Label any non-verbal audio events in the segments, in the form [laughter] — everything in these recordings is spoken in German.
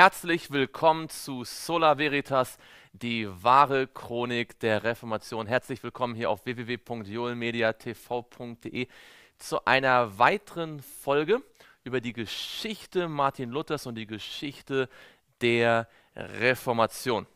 Herzlich willkommen zu Sola Veritas, die wahre Chronik der Reformation. Herzlich willkommen hier auf www.joelmediatv.de zu einer weiteren Folge über die Geschichte Martin Luthers und die Geschichte der Reformation.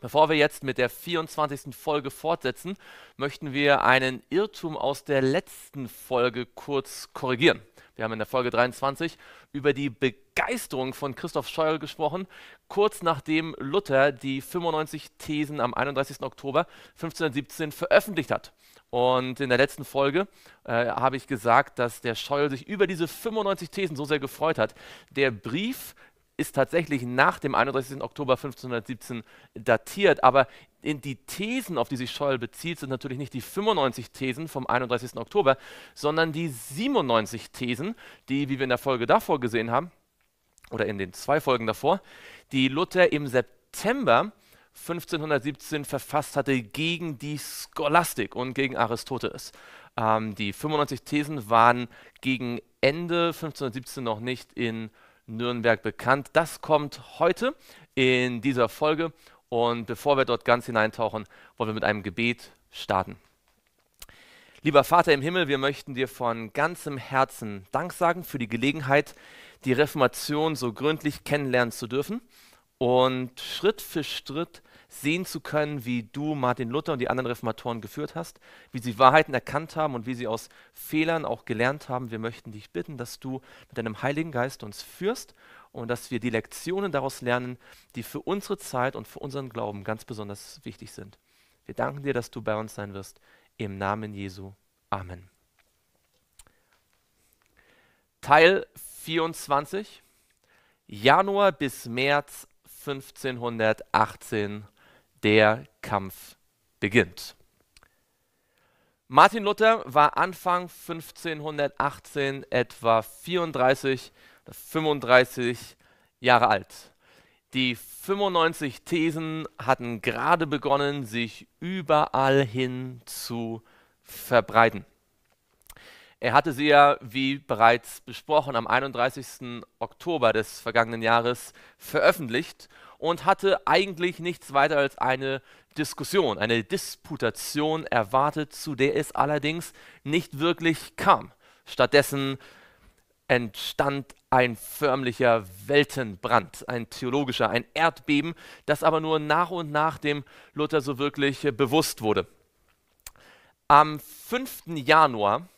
Bevor wir jetzt mit der 24. Folge fortsetzen, möchten wir einen Irrtum aus der letzten Folge kurz korrigieren. Wir haben in der Folge 23 über die Begeisterung von Christoph Scheuer gesprochen, kurz nachdem Luther die 95 Thesen am 31. Oktober 1517 veröffentlicht hat. Und in der letzten Folge äh, habe ich gesagt, dass der Scheuer sich über diese 95 Thesen so sehr gefreut hat. Der Brief ist tatsächlich nach dem 31. Oktober 1517 datiert, aber in die Thesen, auf die sich Scholl bezieht, sind natürlich nicht die 95 Thesen vom 31. Oktober, sondern die 97 Thesen, die, wie wir in der Folge davor gesehen haben, oder in den zwei Folgen davor, die Luther im September 1517 verfasst hatte gegen die Scholastik und gegen Aristoteles. Ähm, die 95 Thesen waren gegen Ende 1517 noch nicht in Nürnberg bekannt. Das kommt heute in dieser Folge und bevor wir dort ganz hineintauchen, wollen wir mit einem Gebet starten. Lieber Vater im Himmel, wir möchten dir von ganzem Herzen Dank sagen für die Gelegenheit, die Reformation so gründlich kennenlernen zu dürfen und Schritt für Schritt sehen zu können, wie du Martin Luther und die anderen Reformatoren geführt hast, wie sie Wahrheiten erkannt haben und wie sie aus Fehlern auch gelernt haben. Wir möchten dich bitten, dass du mit deinem Heiligen Geist uns führst und dass wir die Lektionen daraus lernen, die für unsere Zeit und für unseren Glauben ganz besonders wichtig sind. Wir danken dir, dass du bei uns sein wirst. Im Namen Jesu. Amen. Teil 24. Januar bis März 1518. Der Kampf beginnt. Martin Luther war Anfang 1518 etwa 34 35 Jahre alt. Die 95 Thesen hatten gerade begonnen, sich überall hin zu verbreiten. Er hatte sie ja, wie bereits besprochen, am 31. Oktober des vergangenen Jahres veröffentlicht und hatte eigentlich nichts weiter als eine Diskussion, eine Disputation erwartet, zu der es allerdings nicht wirklich kam. Stattdessen entstand ein förmlicher Weltenbrand, ein theologischer, ein Erdbeben, das aber nur nach und nach dem Luther so wirklich äh, bewusst wurde. Am 5. Januar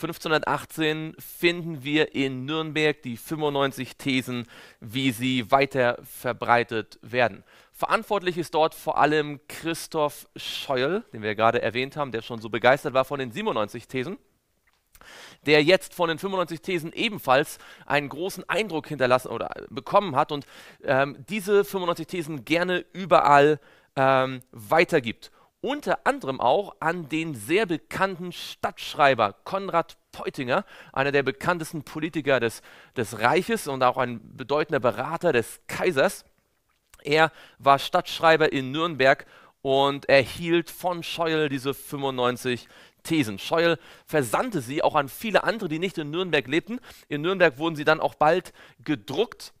1518 finden wir in Nürnberg die 95 Thesen, wie sie weiter verbreitet werden. Verantwortlich ist dort vor allem Christoph Scheuel, den wir gerade erwähnt haben, der schon so begeistert war von den 97 Thesen der jetzt von den 95 Thesen ebenfalls einen großen Eindruck hinterlassen oder bekommen hat und ähm, diese 95 Thesen gerne überall ähm, weitergibt. Unter anderem auch an den sehr bekannten Stadtschreiber Konrad Peutinger, einer der bekanntesten Politiker des, des Reiches und auch ein bedeutender Berater des Kaisers. Er war Stadtschreiber in Nürnberg und erhielt von Scheuel diese 95 Thesen. Thesen. Scheuel versandte sie auch an viele andere, die nicht in Nürnberg lebten. In Nürnberg wurden sie dann auch bald gedruckt,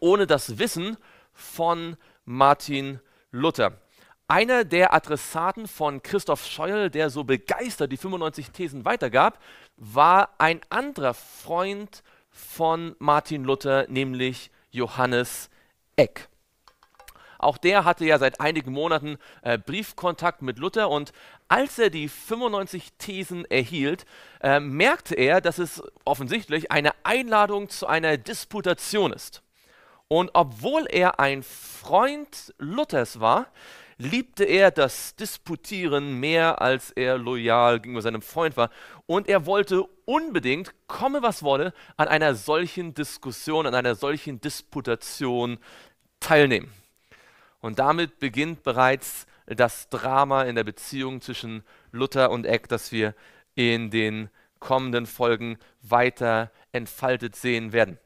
ohne das Wissen von Martin Luther. Einer der Adressaten von Christoph Scheuel, der so begeistert die 95 Thesen weitergab, war ein anderer Freund von Martin Luther, nämlich Johannes Eck. Auch der hatte ja seit einigen Monaten äh, Briefkontakt mit Luther und als er die 95 Thesen erhielt, äh, merkte er, dass es offensichtlich eine Einladung zu einer Disputation ist. Und obwohl er ein Freund Luthers war, liebte er das Disputieren mehr, als er loyal gegenüber seinem Freund war. Und er wollte unbedingt, komme was wolle, an einer solchen Diskussion, an einer solchen Disputation teilnehmen. Und damit beginnt bereits das Drama in der Beziehung zwischen Luther und Eck, das wir in den kommenden Folgen weiter entfaltet sehen werden.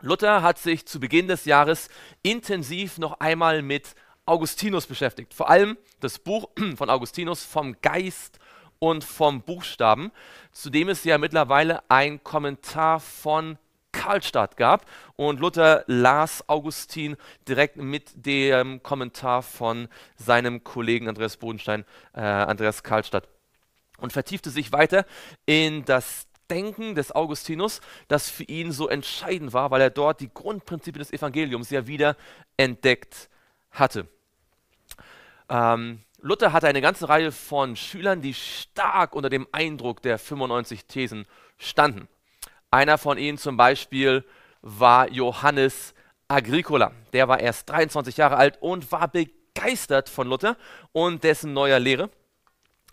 Luther hat sich zu Beginn des Jahres intensiv noch einmal mit Augustinus beschäftigt. Vor allem das Buch [clears throat] von Augustinus vom Geist und vom Buchstaben, zu dem es ja mittlerweile ein Kommentar von Karlstadt gab. Und Luther las Augustin direkt mit dem Kommentar von seinem Kollegen Andreas Bodenstein, äh, Andreas Karlstadt, und vertiefte sich weiter in das Denken des Augustinus, das für ihn so entscheidend war, weil er dort die Grundprinzipien des Evangeliums ja wieder entdeckt hatte. Ähm, Luther hatte eine ganze Reihe von Schülern, die stark unter dem Eindruck der 95 Thesen standen. Einer von ihnen zum Beispiel war Johannes Agricola. Der war erst 23 Jahre alt und war begeistert von Luther und dessen neuer Lehre.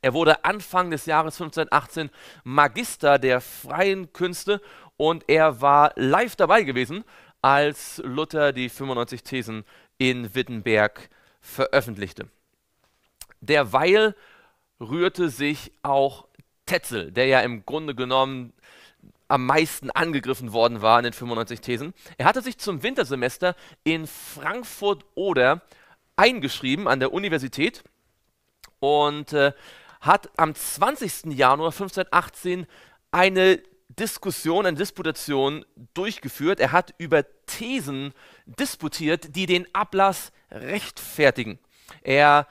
Er wurde Anfang des Jahres 1518 Magister der freien Künste und er war live dabei gewesen, als Luther die 95 Thesen in Wittenberg veröffentlichte. Derweil rührte sich auch Tetzel, der ja im Grunde genommen am meisten angegriffen worden war in den 95 Thesen. Er hatte sich zum Wintersemester in Frankfurt oder eingeschrieben an der Universität und äh, hat am 20. Januar 1518 eine Diskussion, eine Disputation durchgeführt. Er hat über Thesen disputiert, die den Ablass rechtfertigen. Er äh,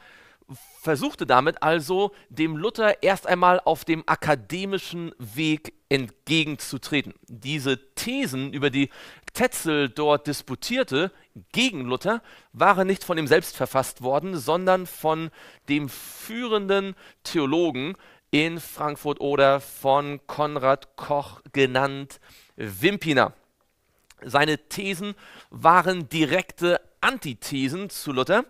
versuchte damit also, dem Luther erst einmal auf dem akademischen Weg entgegenzutreten. Diese Thesen, über die Tetzel dort disputierte, gegen Luther, waren nicht von ihm selbst verfasst worden, sondern von dem führenden Theologen in Frankfurt oder von Konrad Koch genannt Wimpiner. Seine Thesen waren direkte Antithesen zu Luther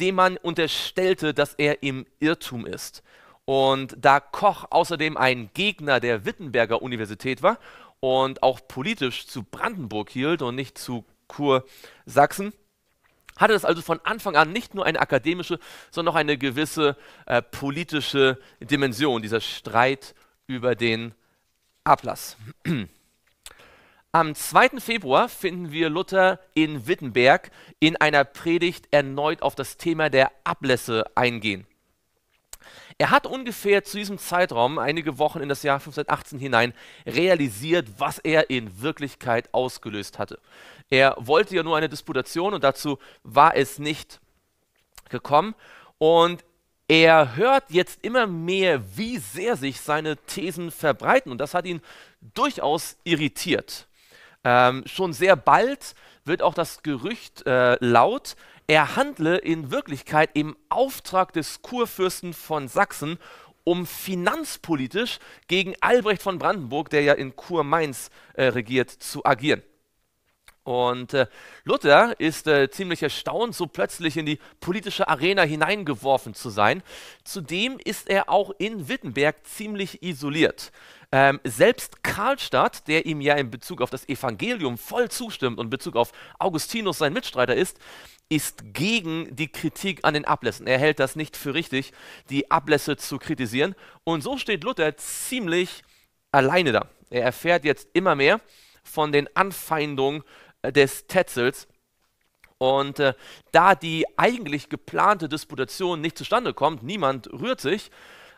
dem man unterstellte, dass er im Irrtum ist. Und da Koch außerdem ein Gegner der Wittenberger Universität war und auch politisch zu Brandenburg hielt und nicht zu Kursachsen, hatte das also von Anfang an nicht nur eine akademische, sondern auch eine gewisse äh, politische Dimension, dieser Streit über den Ablass. [clears throat] Am 2. Februar finden wir Luther in Wittenberg in einer Predigt erneut auf das Thema der Ablässe eingehen. Er hat ungefähr zu diesem Zeitraum, einige Wochen in das Jahr 1518 hinein, realisiert, was er in Wirklichkeit ausgelöst hatte. Er wollte ja nur eine Disputation und dazu war es nicht gekommen. Und er hört jetzt immer mehr, wie sehr sich seine Thesen verbreiten und das hat ihn durchaus irritiert. Ähm, schon sehr bald wird auch das Gerücht äh, laut, er handle in Wirklichkeit im Auftrag des Kurfürsten von Sachsen, um finanzpolitisch gegen Albrecht von Brandenburg, der ja in Kurmainz äh, regiert, zu agieren. Und äh, Luther ist äh, ziemlich erstaunt, so plötzlich in die politische Arena hineingeworfen zu sein. Zudem ist er auch in Wittenberg ziemlich isoliert. Ähm, selbst Karlstadt, der ihm ja in Bezug auf das Evangelium voll zustimmt und in Bezug auf Augustinus sein Mitstreiter ist, ist gegen die Kritik an den Ablässen. Er hält das nicht für richtig, die Ablässe zu kritisieren. Und so steht Luther ziemlich alleine da. Er erfährt jetzt immer mehr von den Anfeindungen äh, des Tetzels. Und äh, da die eigentlich geplante Disputation nicht zustande kommt, niemand rührt sich,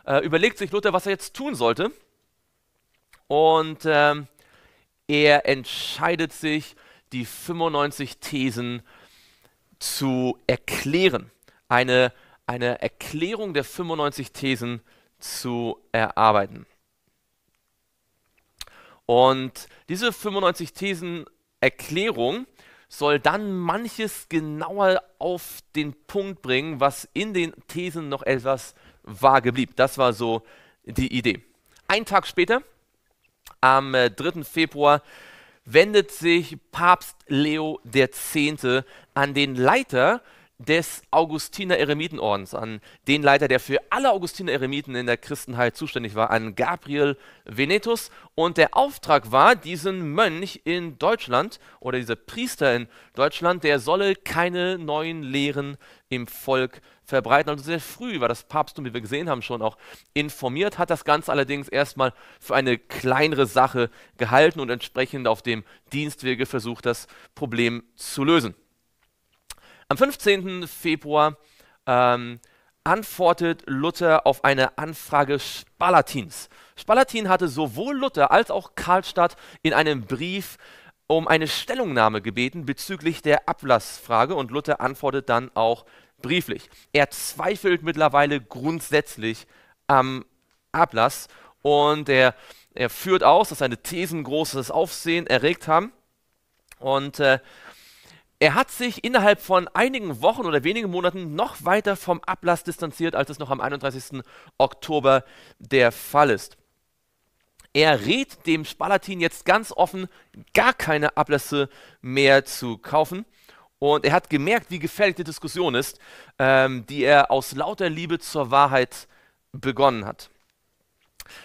äh, überlegt sich Luther, was er jetzt tun sollte und ähm, er entscheidet sich, die 95 Thesen zu erklären. Eine, eine Erklärung der 95 Thesen zu erarbeiten. Und diese 95 Thesen Erklärung soll dann manches genauer auf den Punkt bringen, was in den Thesen noch etwas vage blieb. Das war so die Idee. Ein Tag später am 3. Äh, Februar wendet sich Papst Leo X. an den Leiter des Augustiner Eremitenordens, an den Leiter, der für alle Augustiner Eremiten in der Christenheit zuständig war, an Gabriel Venetus. Und der Auftrag war, diesen Mönch in Deutschland oder dieser Priester in Deutschland, der solle keine neuen Lehren im Volk verbreiten. Also sehr früh war das Papsttum, wie wir gesehen haben, schon auch informiert, hat das Ganze allerdings erstmal für eine kleinere Sache gehalten und entsprechend auf dem Dienstwege versucht, das Problem zu lösen. Am 15. Februar ähm, antwortet Luther auf eine Anfrage Spalatins. Spalatin hatte sowohl Luther als auch Karlstadt in einem Brief um eine Stellungnahme gebeten bezüglich der Ablassfrage und Luther antwortet dann auch brieflich. Er zweifelt mittlerweile grundsätzlich am Ablass und er, er führt aus, dass seine Thesen großes Aufsehen erregt haben und äh, er hat sich innerhalb von einigen Wochen oder wenigen Monaten noch weiter vom Ablass distanziert, als es noch am 31. Oktober der Fall ist. Er rät dem Spalatin jetzt ganz offen, gar keine Ablässe mehr zu kaufen. Und er hat gemerkt, wie gefährlich die Diskussion ist, ähm, die er aus lauter Liebe zur Wahrheit begonnen hat.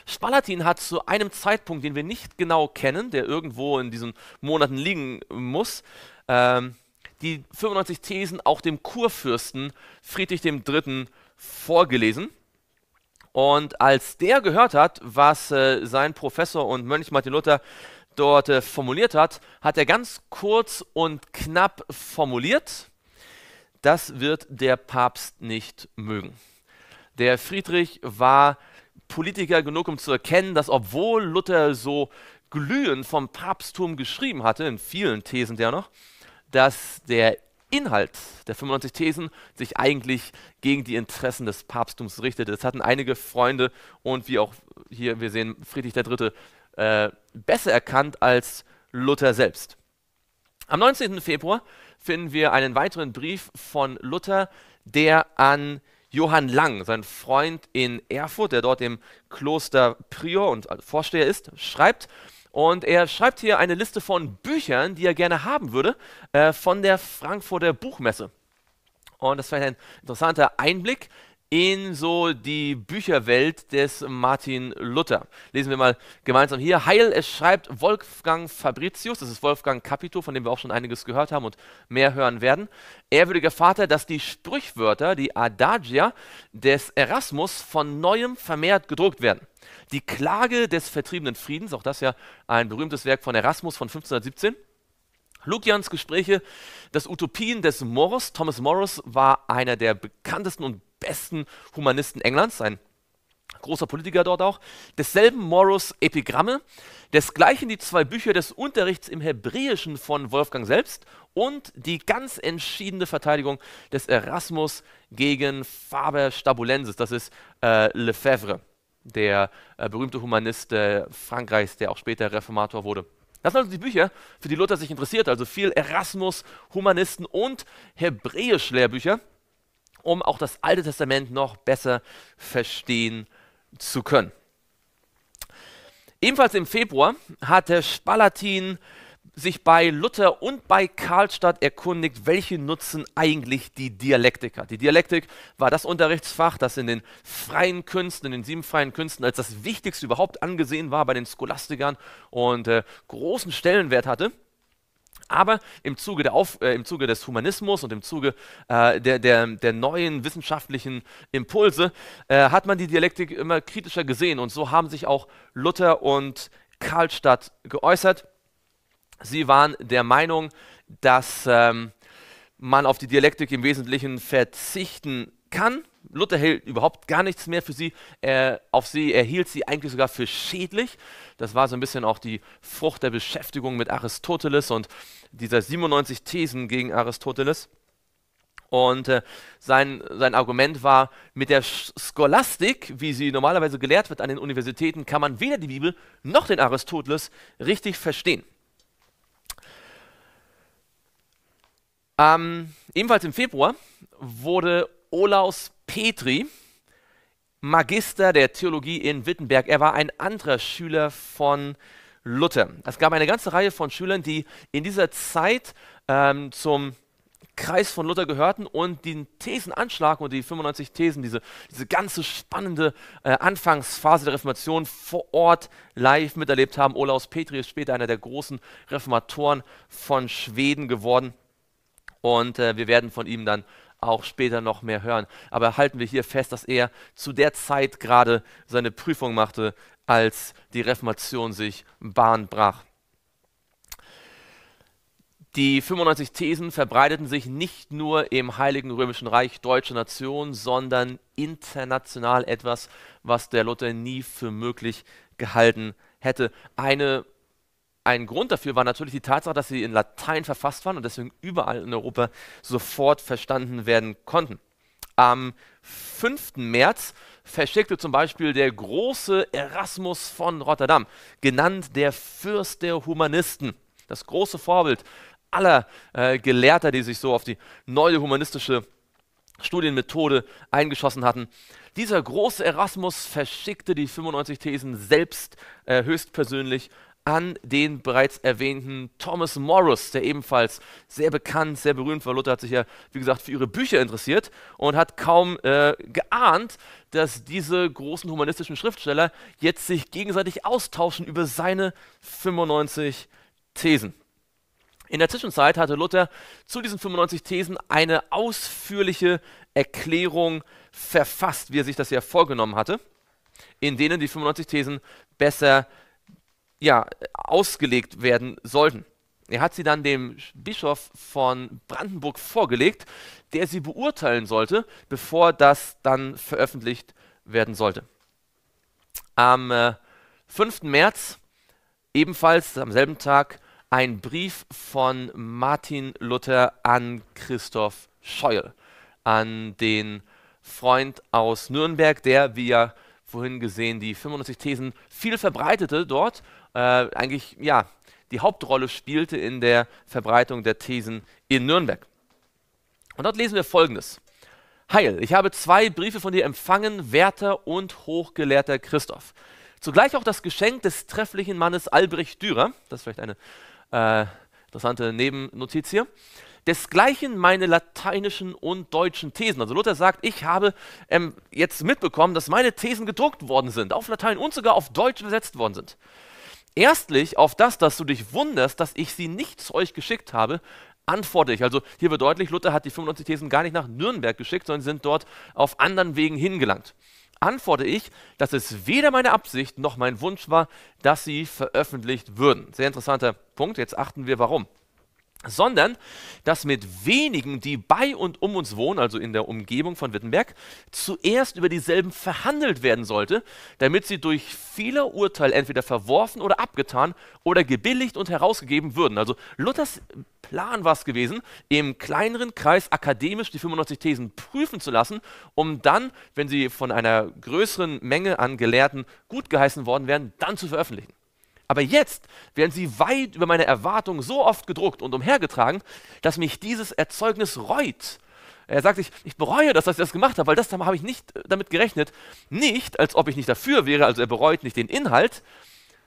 Spalatin hat zu einem Zeitpunkt, den wir nicht genau kennen, der irgendwo in diesen Monaten liegen muss, ähm, die 95 Thesen auch dem Kurfürsten Friedrich III. vorgelesen. Und als der gehört hat, was äh, sein Professor und Mönch Martin Luther dort äh, formuliert hat, hat er ganz kurz und knapp formuliert, das wird der Papst nicht mögen. Der Friedrich war Politiker genug, um zu erkennen, dass obwohl Luther so glühend vom Papsttum geschrieben hatte, in vielen Thesen der noch, dass der Inhalt der 95 Thesen sich eigentlich gegen die Interessen des Papsttums richtete. Das hatten einige Freunde und wie auch hier wir sehen, Friedrich III. Äh, besser erkannt als Luther selbst. Am 19. Februar finden wir einen weiteren Brief von Luther, der an Johann Lang, sein Freund in Erfurt, der dort im Kloster Prior und Vorsteher ist, schreibt. Und er schreibt hier eine Liste von Büchern, die er gerne haben würde, äh, von der Frankfurter Buchmesse. Und das ist vielleicht ein interessanter Einblick in so die Bücherwelt des Martin Luther. Lesen wir mal gemeinsam hier. Heil, es schreibt Wolfgang Fabricius, das ist Wolfgang Capito, von dem wir auch schon einiges gehört haben und mehr hören werden. Ehrwürdiger Vater, dass die Sprichwörter, die Adagia des Erasmus von neuem vermehrt gedruckt werden. Die Klage des vertriebenen Friedens, auch das ja ein berühmtes Werk von Erasmus von 1517. Lukians Gespräche, das Utopien des Morris. Thomas Morris war einer der bekanntesten und besten Humanisten Englands, ein großer Politiker dort auch, desselben Morus Epigramme, desgleichen die zwei Bücher des Unterrichts im Hebräischen von Wolfgang selbst und die ganz entschiedene Verteidigung des Erasmus gegen Faber Stabulensis, das ist äh, Lefebvre, der äh, berühmte Humanist äh, Frankreichs, der auch später Reformator wurde. Das sind also die Bücher, für die Luther sich interessiert, also viel Erasmus, Humanisten und Hebräisch-Lehrbücher um auch das Alte Testament noch besser verstehen zu können. Ebenfalls im Februar hatte Spalatin sich bei Luther und bei Karlstadt erkundigt, welchen nutzen eigentlich die Dialektik hat. Die Dialektik war das Unterrichtsfach, das in den freien Künsten, in den sieben freien Künsten als das Wichtigste überhaupt angesehen war bei den Scholastikern und äh, großen Stellenwert hatte. Aber im Zuge, der Auf, äh, im Zuge des Humanismus und im Zuge äh, der, der, der neuen wissenschaftlichen Impulse äh, hat man die Dialektik immer kritischer gesehen und so haben sich auch Luther und Karlstadt geäußert. Sie waren der Meinung, dass ähm, man auf die Dialektik im Wesentlichen verzichten kann Luther hält überhaupt gar nichts mehr für sie. Er, auf sie, er hielt sie eigentlich sogar für schädlich. Das war so ein bisschen auch die Frucht der Beschäftigung mit Aristoteles und dieser 97 Thesen gegen Aristoteles. Und äh, sein, sein Argument war, mit der Scholastik, wie sie normalerweise gelehrt wird an den Universitäten, kann man weder die Bibel noch den Aristoteles richtig verstehen. Ähm, ebenfalls im Februar wurde Olaus Petri, Magister der Theologie in Wittenberg. Er war ein anderer Schüler von Luther. Es gab eine ganze Reihe von Schülern, die in dieser Zeit ähm, zum Kreis von Luther gehörten und den Thesenanschlag und die 95 Thesen, diese, diese ganze spannende äh, Anfangsphase der Reformation vor Ort live miterlebt haben. Olaus Petri ist später einer der großen Reformatoren von Schweden geworden und äh, wir werden von ihm dann auch später noch mehr hören. Aber halten wir hier fest, dass er zu der Zeit gerade seine Prüfung machte, als die Reformation sich Bahn brach. Die 95 Thesen verbreiteten sich nicht nur im Heiligen Römischen Reich Deutsche Nation, sondern international etwas, was der Luther nie für möglich gehalten hätte. Eine ein Grund dafür war natürlich die Tatsache, dass sie in Latein verfasst waren und deswegen überall in Europa sofort verstanden werden konnten. Am 5. März verschickte zum Beispiel der große Erasmus von Rotterdam, genannt der Fürst der Humanisten, das große Vorbild aller äh, Gelehrter, die sich so auf die neue humanistische Studienmethode eingeschossen hatten. Dieser große Erasmus verschickte die 95 Thesen selbst äh, höchstpersönlich an den bereits erwähnten Thomas Morris, der ebenfalls sehr bekannt, sehr berühmt war. Luther hat sich ja, wie gesagt, für ihre Bücher interessiert und hat kaum äh, geahnt, dass diese großen humanistischen Schriftsteller jetzt sich gegenseitig austauschen über seine 95 Thesen. In der Zwischenzeit hatte Luther zu diesen 95 Thesen eine ausführliche Erklärung verfasst, wie er sich das ja vorgenommen hatte, in denen die 95 Thesen besser ja, ausgelegt werden sollten. Er hat sie dann dem Bischof von Brandenburg vorgelegt, der sie beurteilen sollte, bevor das dann veröffentlicht werden sollte. Am äh, 5. März ebenfalls am selben Tag ein Brief von Martin Luther an Christoph Scheuel, an den Freund aus Nürnberg, der, wie ja vorhin gesehen, die 95 Thesen viel verbreitete dort äh, eigentlich ja, die Hauptrolle spielte in der Verbreitung der Thesen in Nürnberg. Und dort lesen wir Folgendes. Heil, ich habe zwei Briefe von dir empfangen, werter und hochgelehrter Christoph. Zugleich auch das Geschenk des trefflichen Mannes Albrecht Dürer, das ist vielleicht eine äh, interessante Nebennotiz hier, desgleichen meine lateinischen und deutschen Thesen. Also Luther sagt, ich habe ähm, jetzt mitbekommen, dass meine Thesen gedruckt worden sind, auf Latein und sogar auf Deutsch übersetzt worden sind. Erstlich auf das, dass du dich wunderst, dass ich sie nicht zu euch geschickt habe, antworte ich. Also hier wird deutlich, Luther hat die 95 Thesen gar nicht nach Nürnberg geschickt, sondern sind dort auf anderen Wegen hingelangt. Antworte ich, dass es weder meine Absicht noch mein Wunsch war, dass sie veröffentlicht würden. Sehr interessanter Punkt, jetzt achten wir warum sondern dass mit wenigen, die bei und um uns wohnen, also in der Umgebung von Wittenberg, zuerst über dieselben verhandelt werden sollte, damit sie durch viele Urteile entweder verworfen oder abgetan oder gebilligt und herausgegeben würden. Also Luthers Plan war es gewesen, im kleineren Kreis akademisch die 95 Thesen prüfen zu lassen, um dann, wenn sie von einer größeren Menge an Gelehrten gut geheißen worden wären, dann zu veröffentlichen. Aber jetzt werden sie weit über meine Erwartungen so oft gedruckt und umhergetragen, dass mich dieses Erzeugnis reut. Er sagt sich, ich bereue das, dass ich das gemacht habe, weil das habe ich nicht äh, damit gerechnet. Nicht, als ob ich nicht dafür wäre, also er bereut nicht den Inhalt,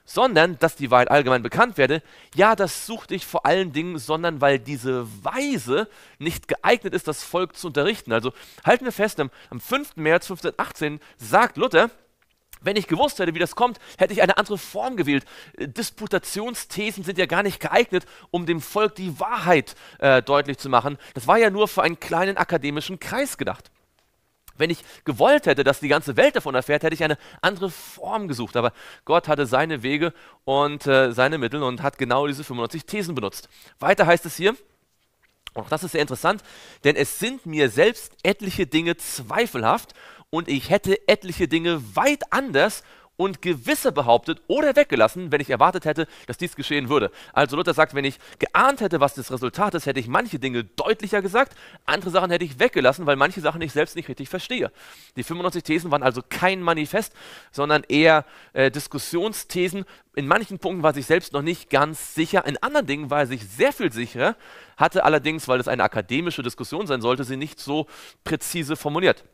sondern, dass die Wahrheit allgemein bekannt werde. Ja, das suchte ich vor allen Dingen, sondern weil diese Weise nicht geeignet ist, das Volk zu unterrichten. Also halten wir fest, am, 5. März 1518 sagt Luther, wenn ich gewusst hätte, wie das kommt, hätte ich eine andere Form gewählt. Äh, Disputationsthesen sind ja gar nicht geeignet, um dem Volk die Wahrheit äh, deutlich zu machen. Das war ja nur für einen kleinen akademischen Kreis gedacht. Wenn ich gewollt hätte, dass die ganze Welt davon erfährt, hätte ich eine andere Form gesucht. Aber Gott hatte seine Wege und äh, seine Mittel und hat genau diese 95 Thesen benutzt. Weiter heißt es hier, und auch das ist sehr interessant, denn es sind mir selbst etliche Dinge zweifelhaft und ich hätte etliche Dinge weit anders und gewisse behauptet oder weggelassen, wenn ich erwartet hätte, dass dies geschehen würde. Also Luther sagt, wenn ich geahnt hätte, was das Resultat ist, hätte ich manche Dinge deutlicher gesagt, andere Sachen hätte ich weggelassen, weil manche Sachen ich selbst nicht richtig verstehe. Die 95 Thesen waren also kein Manifest, sondern eher äh, Diskussionsthesen. In manchen Punkten war sich selbst noch nicht ganz sicher, in anderen Dingen war er sich sehr viel sicherer, hatte allerdings, weil es eine akademische Diskussion sein sollte, sie nicht so präzise formuliert.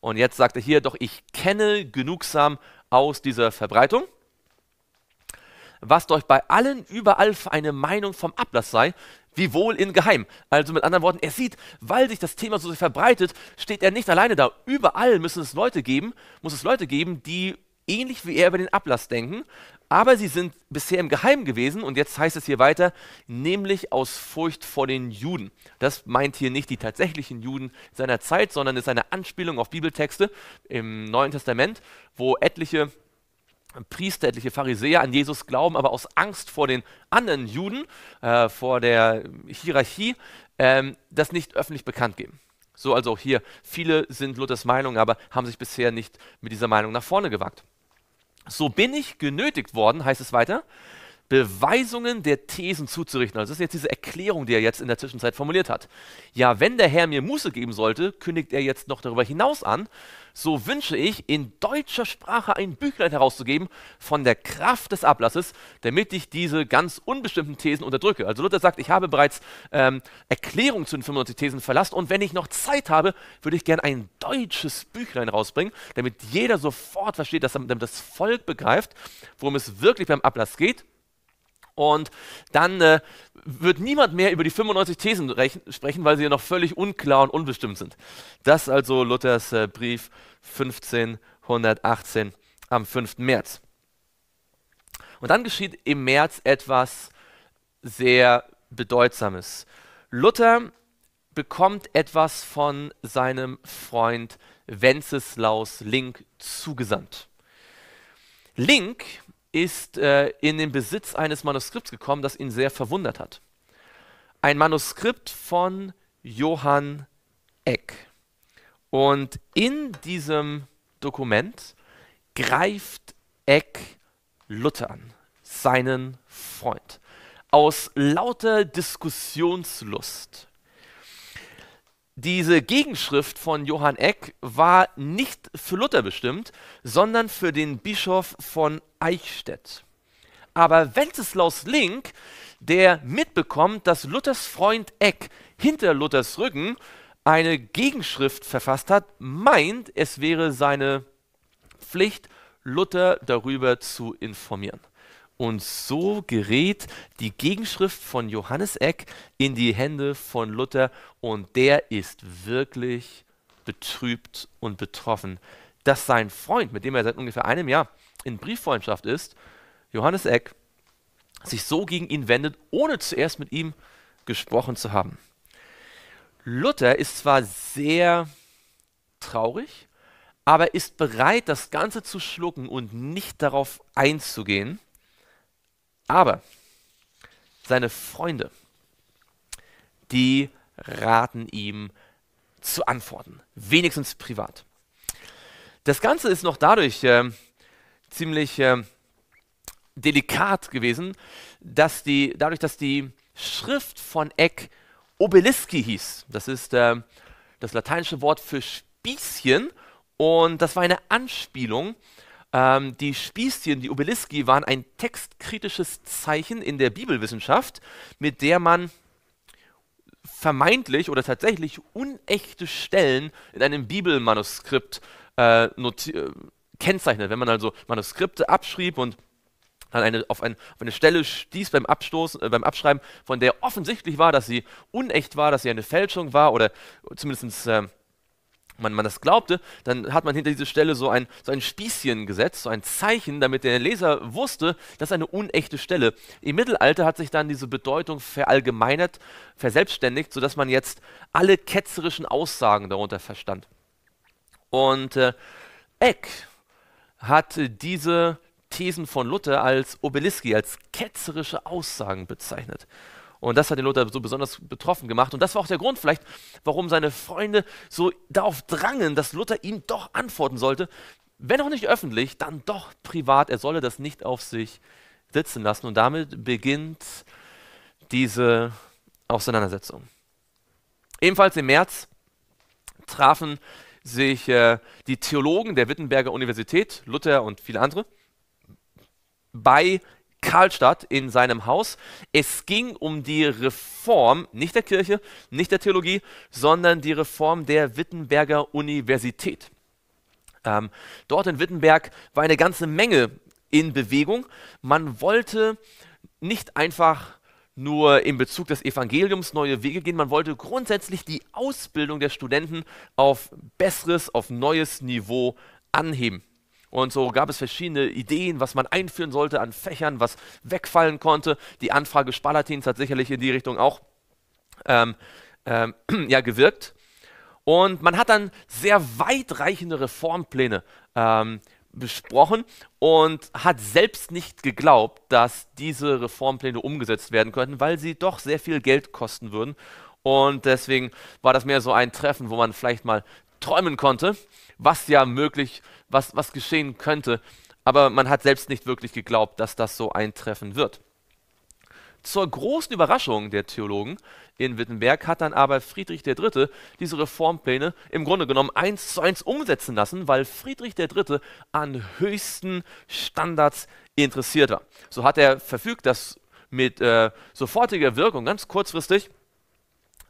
Und jetzt sagt er hier, doch ich kenne genugsam aus dieser Verbreitung, was doch bei allen überall für eine Meinung vom Ablass sei, wiewohl in Geheim. Also mit anderen Worten, er sieht, weil sich das Thema so verbreitet, steht er nicht alleine da. Überall müssen es Leute geben, muss es Leute geben, die ähnlich wie er über den Ablass denken, aber sie sind bisher im Geheimen gewesen und jetzt heißt es hier weiter, nämlich aus Furcht vor den Juden. Das meint hier nicht die tatsächlichen Juden seiner Zeit, sondern ist eine Anspielung auf Bibeltexte im Neuen Testament, wo etliche Priester, etliche Pharisäer an Jesus glauben, aber aus Angst vor den anderen Juden, äh, vor der Hierarchie, äh, das nicht öffentlich bekannt geben. So also auch hier, viele sind Luthers Meinung, aber haben sich bisher nicht mit dieser Meinung nach vorne gewagt. So bin ich genötigt worden, heißt es weiter, Beweisungen der Thesen zuzurichten. Also das ist jetzt diese Erklärung, die er jetzt in der Zwischenzeit formuliert hat. Ja, wenn der Herr mir Muße geben sollte, kündigt er jetzt noch darüber hinaus an, so wünsche ich, in deutscher Sprache ein Büchlein herauszugeben von der Kraft des Ablasses, damit ich diese ganz unbestimmten Thesen unterdrücke. Also Luther sagt, ich habe bereits ähm, Erklärungen zu den 95 Thesen verlasst und wenn ich noch Zeit habe, würde ich gerne ein deutsches Büchlein rausbringen, damit jeder sofort versteht, dass damit das Volk begreift, worum es wirklich beim Ablass geht und dann äh, wird niemand mehr über die 95 Thesen sprechen, weil sie ja noch völlig unklar und unbestimmt sind. Das also Luthers äh, Brief 1518 am 5. März. Und dann geschieht im März etwas sehr Bedeutsames. Luther bekommt etwas von seinem Freund Wenceslaus Link zugesandt. Link ist äh, in den Besitz eines Manuskripts gekommen, das ihn sehr verwundert hat. Ein Manuskript von Johann Eck. Und in diesem Dokument greift Eck Luther an, seinen Freund. Aus lauter Diskussionslust diese Gegenschrift von Johann Eck war nicht für Luther bestimmt, sondern für den Bischof von Eichstätt. Aber Wenceslaus Link, der mitbekommt, dass Luthers Freund Eck hinter Luthers Rücken eine Gegenschrift verfasst hat, meint, es wäre seine Pflicht, Luther darüber zu informieren. Und so gerät die Gegenschrift von Johannes Eck in die Hände von Luther und der ist wirklich betrübt und betroffen, dass sein Freund, mit dem er seit ungefähr einem Jahr in Brieffreundschaft ist, Johannes Eck, sich so gegen ihn wendet, ohne zuerst mit ihm gesprochen zu haben. Luther ist zwar sehr traurig, aber ist bereit, das Ganze zu schlucken und nicht darauf einzugehen. Aber seine Freunde, die raten ihm zu antworten, wenigstens privat. Das Ganze ist noch dadurch äh, ziemlich äh, delikat gewesen, dass die, dadurch, dass die Schrift von Eck Obeliski hieß. Das ist äh, das lateinische Wort für Spießchen und das war eine Anspielung ähm, die Spießchen, die Obeliski, waren ein textkritisches Zeichen in der Bibelwissenschaft, mit der man vermeintlich oder tatsächlich unechte Stellen in einem Bibelmanuskript äh, äh kennzeichnet. Wenn man also Manuskripte abschrieb und dann eine, auf, ein, auf, eine Stelle stieß beim, Abstoßen, äh, beim Abschreiben, von der offensichtlich war, dass sie unecht war, dass sie eine Fälschung war oder zumindest äh, man, man das glaubte, dann hat man hinter diese Stelle so ein, so ein Spießchen gesetzt, so ein Zeichen, damit der Leser wusste, das ist eine unechte Stelle. Im Mittelalter hat sich dann diese Bedeutung verallgemeinert, verselbstständigt, sodass man jetzt alle ketzerischen Aussagen darunter verstand. Und äh, Eck hat diese Thesen von Luther als Obeliski, als ketzerische Aussagen bezeichnet. Und das hat den Luther so besonders betroffen gemacht. Und das war auch der Grund vielleicht, warum seine Freunde so darauf drangen, dass Luther ihm doch antworten sollte. Wenn auch nicht öffentlich, dann doch privat. Er solle das nicht auf sich sitzen lassen. Und damit beginnt diese Auseinandersetzung. Ebenfalls im März trafen sich äh, die Theologen der Wittenberger Universität, Luther und viele andere, bei Karlstadt in seinem Haus. Es ging um die Reform, nicht der Kirche, nicht der Theologie, sondern die Reform der Wittenberger Universität. Ähm, dort in Wittenberg war eine ganze Menge in Bewegung. Man wollte nicht einfach nur in Bezug des Evangeliums neue Wege gehen. Man wollte grundsätzlich die Ausbildung der Studenten auf besseres, auf neues Niveau anheben. Und so gab es verschiedene Ideen, was man einführen sollte an Fächern, was wegfallen konnte. Die Anfrage Spalatins hat sicherlich in die Richtung auch ähm, ähm, [clears throat] ja, gewirkt. Und man hat dann sehr weitreichende Reformpläne ähm, besprochen und hat selbst nicht geglaubt, dass diese Reformpläne umgesetzt werden könnten, weil sie doch sehr viel Geld kosten würden. Und deswegen war das mehr so ein Treffen, wo man vielleicht mal träumen konnte, was ja möglich, was, was geschehen könnte, aber man hat selbst nicht wirklich geglaubt, dass das so eintreffen wird. Zur großen Überraschung der Theologen in Wittenberg hat dann aber Friedrich III. diese Reformpläne im Grunde genommen eins zu eins umsetzen lassen, weil Friedrich III. an höchsten Standards interessiert war. So hat er verfügt, dass mit äh, sofortiger Wirkung ganz kurzfristig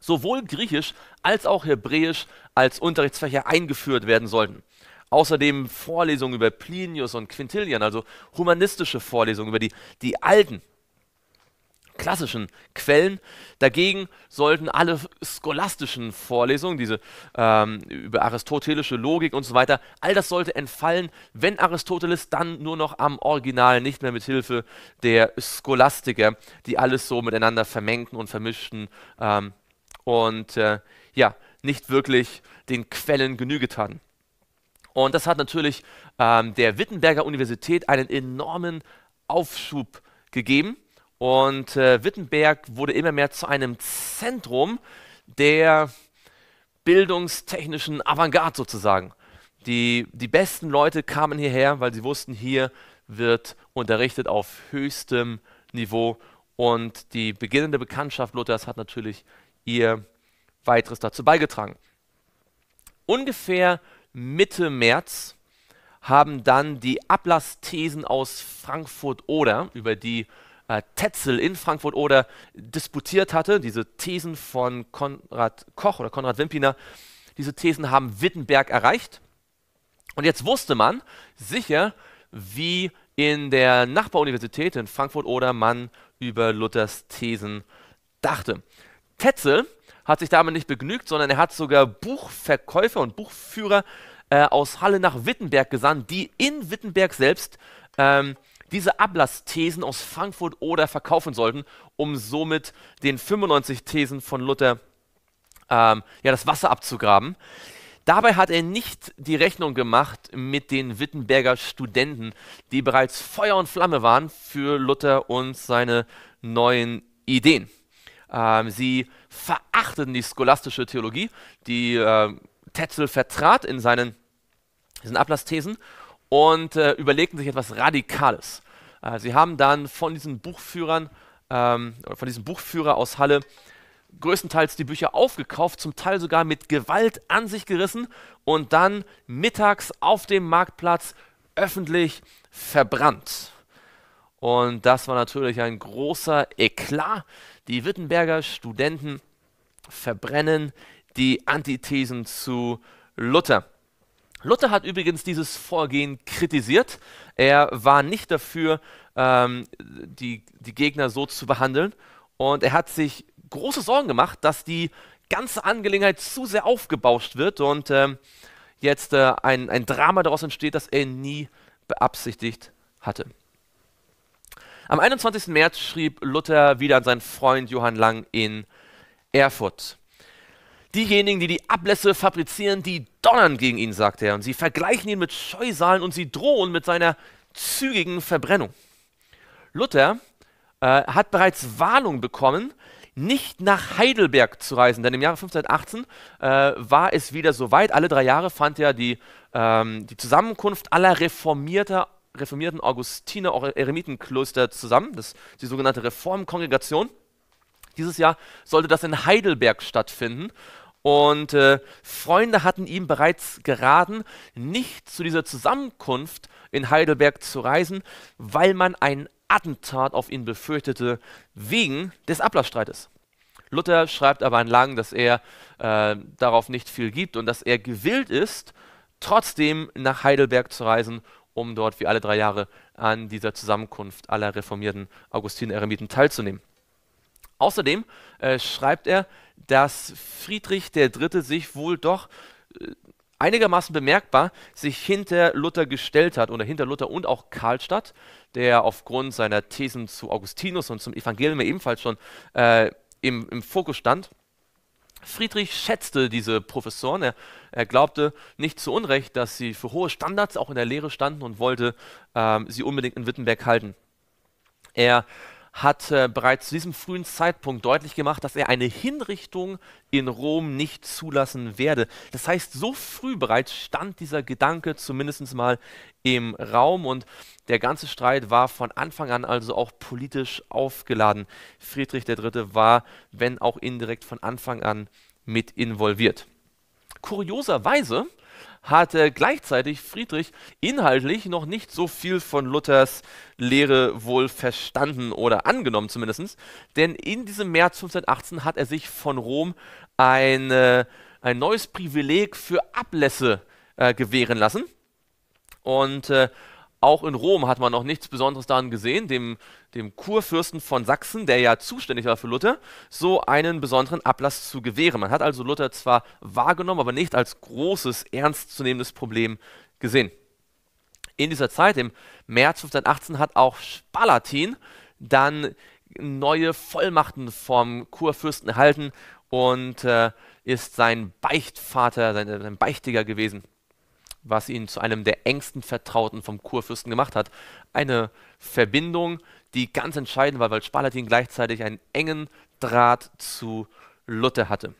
sowohl Griechisch als auch Hebräisch als Unterrichtsfächer eingeführt werden sollten. Außerdem Vorlesungen über Plinius und Quintilian, also humanistische Vorlesungen über die, die alten klassischen Quellen. Dagegen sollten alle scholastischen Vorlesungen, diese ähm, über aristotelische Logik und so weiter, all das sollte entfallen, wenn Aristoteles dann nur noch am Original, nicht mehr mit Hilfe der Scholastiker, die alles so miteinander vermengten und vermischten, ähm, und äh, ja, nicht wirklich den Quellen Genüge taten. Und das hat natürlich ähm, der Wittenberger Universität einen enormen Aufschub gegeben. Und äh, Wittenberg wurde immer mehr zu einem Zentrum der bildungstechnischen Avantgarde sozusagen. Die, die besten Leute kamen hierher, weil sie wussten, hier wird unterrichtet auf höchstem Niveau. Und die beginnende Bekanntschaft Luthers hat natürlich ihr weiteres dazu beigetragen. Ungefähr Mitte März haben dann die Ablassthesen aus Frankfurt-Oder, über die äh, Tetzel in Frankfurt-Oder disputiert hatte, diese Thesen von Konrad Koch oder Konrad Wimpiner, diese Thesen haben Wittenberg erreicht. Und jetzt wusste man sicher, wie in der Nachbaruniversität in Frankfurt-Oder man über Luthers Thesen dachte. Tetzel hat sich damit nicht begnügt, sondern er hat sogar Buchverkäufer und Buchführer äh, aus Halle nach Wittenberg gesandt, die in Wittenberg selbst ähm, diese Ablassthesen aus Frankfurt oder verkaufen sollten, um somit den 95 Thesen von Luther ähm, ja, das Wasser abzugraben. Dabei hat er nicht die Rechnung gemacht mit den Wittenberger Studenten, die bereits Feuer und Flamme waren für Luther und seine neuen Ideen. Ähm, sie verachteten die scholastische Theologie, die äh, Tetzel vertrat in seinen, diesen Ablassthesen und äh, überlegten sich etwas Radikales. Äh, sie haben dann von diesen Buchführern, ähm, von diesem Buchführer aus Halle, größtenteils die Bücher aufgekauft, zum Teil sogar mit Gewalt an sich gerissen und dann mittags auf dem Marktplatz öffentlich verbrannt. Und das war natürlich ein großer Eklat. Die Wittenberger Studenten verbrennen die Antithesen zu Luther. Luther hat übrigens dieses Vorgehen kritisiert. Er war nicht dafür, ähm, die, die Gegner so zu behandeln. Und er hat sich große Sorgen gemacht, dass die ganze Angelegenheit zu sehr aufgebauscht wird und ähm, jetzt äh, ein, ein Drama daraus entsteht, das er nie beabsichtigt hatte. Am 21. März schrieb Luther wieder an seinen Freund Johann Lang in Erfurt. Diejenigen, die die Ablässe fabrizieren, die donnern gegen ihn, sagt er, und sie vergleichen ihn mit Scheusalen und sie drohen mit seiner zügigen Verbrennung. Luther äh, hat bereits Warnung bekommen, nicht nach Heidelberg zu reisen, denn im Jahre 1518 äh, war es wieder soweit. Alle drei Jahre fand ja die, ähm, die Zusammenkunft aller Reformierter reformierten Augustiner Eremitenkloster zusammen, das ist die sogenannte Reformkongregation. Dieses Jahr sollte das in Heidelberg stattfinden und äh, Freunde hatten ihm bereits geraten, nicht zu dieser Zusammenkunft in Heidelberg zu reisen, weil man ein Attentat auf ihn befürchtete wegen des Ablassstreites. Luther schreibt aber entlang, dass er äh, darauf nicht viel gibt und dass er gewillt ist, trotzdem nach Heidelberg zu reisen, um dort wie alle drei Jahre an dieser Zusammenkunft aller reformierten Augustiner-Eremiten teilzunehmen. Außerdem äh, schreibt er, dass Friedrich III. sich wohl doch äh, einigermaßen bemerkbar sich hinter Luther gestellt hat oder hinter Luther und auch Karlstadt, der aufgrund seiner Thesen zu Augustinus und zum Evangelium ebenfalls schon äh, im, im Fokus stand. Friedrich schätzte diese Professoren. Er, er, glaubte nicht zu Unrecht, dass sie für hohe Standards auch in der Lehre standen und wollte ähm, sie unbedingt in Wittenberg halten. Er hat äh, bereits zu diesem frühen Zeitpunkt deutlich gemacht, dass er eine Hinrichtung in Rom nicht zulassen werde. Das heißt, so früh bereits stand dieser Gedanke zumindest mal im Raum und der ganze Streit war von Anfang an also auch politisch aufgeladen. Friedrich III. war, wenn auch indirekt, von Anfang an mit involviert. Kurioserweise hat äh, gleichzeitig Friedrich inhaltlich noch nicht so viel von Luthers Lehre wohl verstanden oder angenommen zumindest. Denn in diesem März 1518 hat er sich von Rom ein, ein neues Privileg für Ablässe äh, gewähren lassen. Und äh, auch in Rom hat man noch nichts Besonderes daran gesehen, dem, dem Kurfürsten von Sachsen, der ja zuständig war für Luther, so einen besonderen Ablass zu gewähren. Man hat also Luther zwar wahrgenommen, aber nicht als großes, ernstzunehmendes Problem gesehen. In dieser Zeit, im März 1518, hat auch Spalatin dann neue Vollmachten vom Kurfürsten erhalten und äh, ist sein Beichtvater, sein, sein Beichtiger gewesen was ihn zu einem der engsten Vertrauten vom Kurfürsten gemacht hat. Eine Verbindung, die ganz entscheidend war, weil Spalatin gleichzeitig einen engen Draht zu Luther hatte.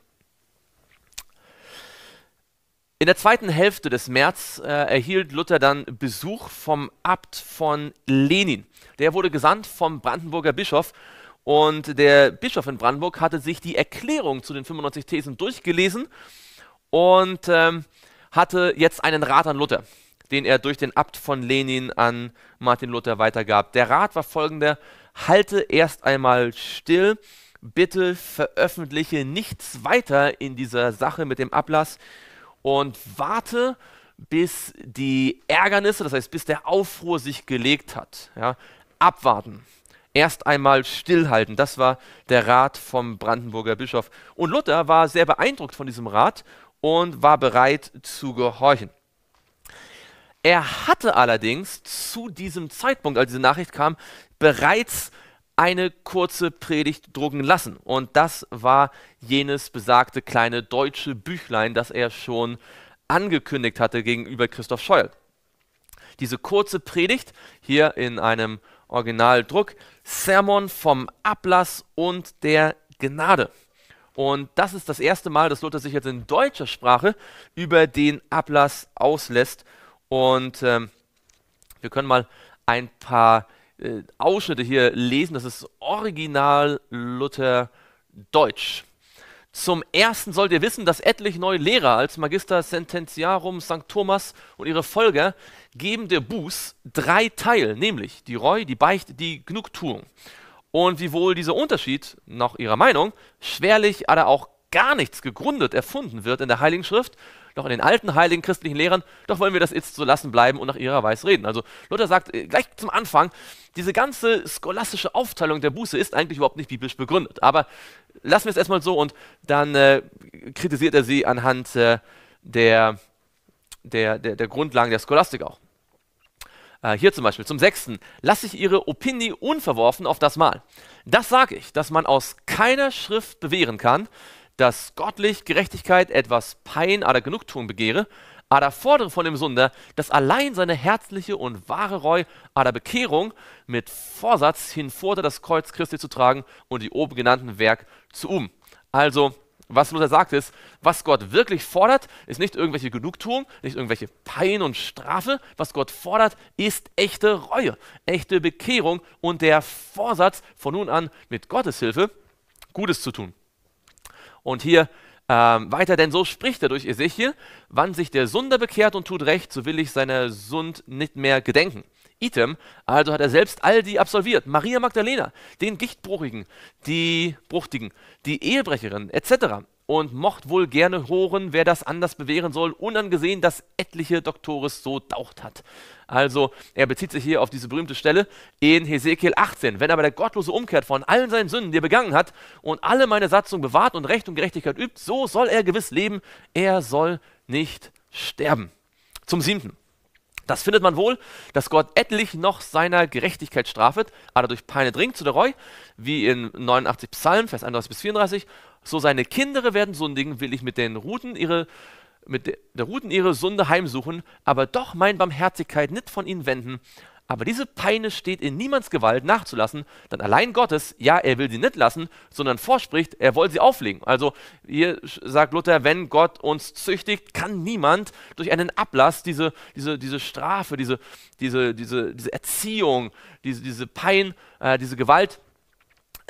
In der zweiten Hälfte des März äh, erhielt Luther dann Besuch vom Abt von Lenin. Der wurde gesandt vom Brandenburger Bischof und der Bischof in Brandenburg hatte sich die Erklärung zu den 95 Thesen durchgelesen und ähm, hatte jetzt einen Rat an Luther, den er durch den Abt von Lenin an Martin Luther weitergab. Der Rat war folgender, halte erst einmal still, bitte veröffentliche nichts weiter in dieser Sache mit dem Ablass und warte, bis die Ärgernisse, das heißt, bis der Aufruhr sich gelegt hat. Ja, abwarten erst einmal stillhalten. Das war der Rat vom Brandenburger Bischof. Und Luther war sehr beeindruckt von diesem Rat und war bereit zu gehorchen. Er hatte allerdings zu diesem Zeitpunkt, als diese Nachricht kam, bereits eine kurze Predigt drucken lassen. Und das war jenes besagte kleine deutsche Büchlein, das er schon angekündigt hatte gegenüber Christoph Scheuer. Diese kurze Predigt hier in einem Originaldruck, Sermon vom Ablass und der Gnade. Und das ist das erste Mal, dass Luther sich jetzt in deutscher Sprache über den Ablass auslässt. Und ähm, wir können mal ein paar äh, Ausschnitte hier lesen. Das ist original Luther Deutsch. Zum Ersten sollt ihr wissen, dass etliche neue Lehrer als Magister Sententiarum St. Thomas und ihre Folger geben der Buß drei Teil, nämlich die Reu, die Beicht, die Genugtuung. Und wiewohl dieser Unterschied, nach ihrer Meinung, schwerlich, oder auch gar nichts gegründet erfunden wird in der Heiligen Schrift, noch in den alten heiligen christlichen Lehrern, doch wollen wir das jetzt so lassen bleiben und nach ihrer Weise reden. Also Luther sagt äh, gleich zum Anfang, diese ganze scholastische Aufteilung der Buße ist eigentlich überhaupt nicht biblisch begründet. Aber lassen wir es erstmal so und dann äh, kritisiert er sie anhand äh, der, der, der, der Grundlagen der Scholastik auch. Äh, hier zum Beispiel, zum sechsten, lasse ich ihre Opini unverworfen auf das Mal. Das sage ich, dass man aus keiner Schrift bewähren kann, dass gottlich Gerechtigkeit etwas Pein oder Genugtuung begehre, aber fordere von dem Sünder, dass allein seine herzliche und wahre Reu oder Bekehrung mit Vorsatz hinfordert, das Kreuz Christi zu tragen und die oben genannten Werk zu um. Also, was Luther sagt, ist, was Gott wirklich fordert, ist nicht irgendwelche Genugtuung, nicht irgendwelche Pein und Strafe. Was Gott fordert, ist echte Reue, echte Bekehrung und der Vorsatz, von nun an mit Gottes Hilfe Gutes zu tun. Und hier ähm, weiter, denn so spricht er durch Ezechiel, wann sich der Sünder bekehrt und tut recht, so will ich seiner Sund nicht mehr gedenken. Item, also hat er selbst all die absolviert. Maria Magdalena, den Gichtbruchigen, die Bruchtigen, die Ehebrecherin etc. Und mocht wohl gerne horen, wer das anders bewähren soll, unangesehen, dass etliche Doktores so daucht hat. Also er bezieht sich hier auf diese berühmte Stelle in Hesekiel 18. Wenn aber der Gottlose umkehrt von allen seinen Sünden, die er begangen hat, und alle meine Satzung bewahrt und Recht und Gerechtigkeit übt, so soll er gewiss leben, er soll nicht sterben. Zum siebten. Das findet man wohl, dass Gott etlich noch seiner Gerechtigkeit strafet, aber durch Peine dringt zu der Reu, wie in 89 Psalm, Vers 31 bis 34. So seine Kinder werden sündigen, will ich mit den Ruten ihre, mit der Ruten ihre Sünde heimsuchen, aber doch mein Barmherzigkeit nicht von ihnen wenden, aber diese Peine steht in niemands Gewalt nachzulassen, denn allein Gottes, ja, er will sie nicht lassen, sondern vorspricht, er will sie auflegen. Also hier sagt Luther, wenn Gott uns züchtigt, kann niemand durch einen Ablass diese, diese, diese Strafe, diese, diese, diese, diese Erziehung, diese, diese Pein, äh, diese Gewalt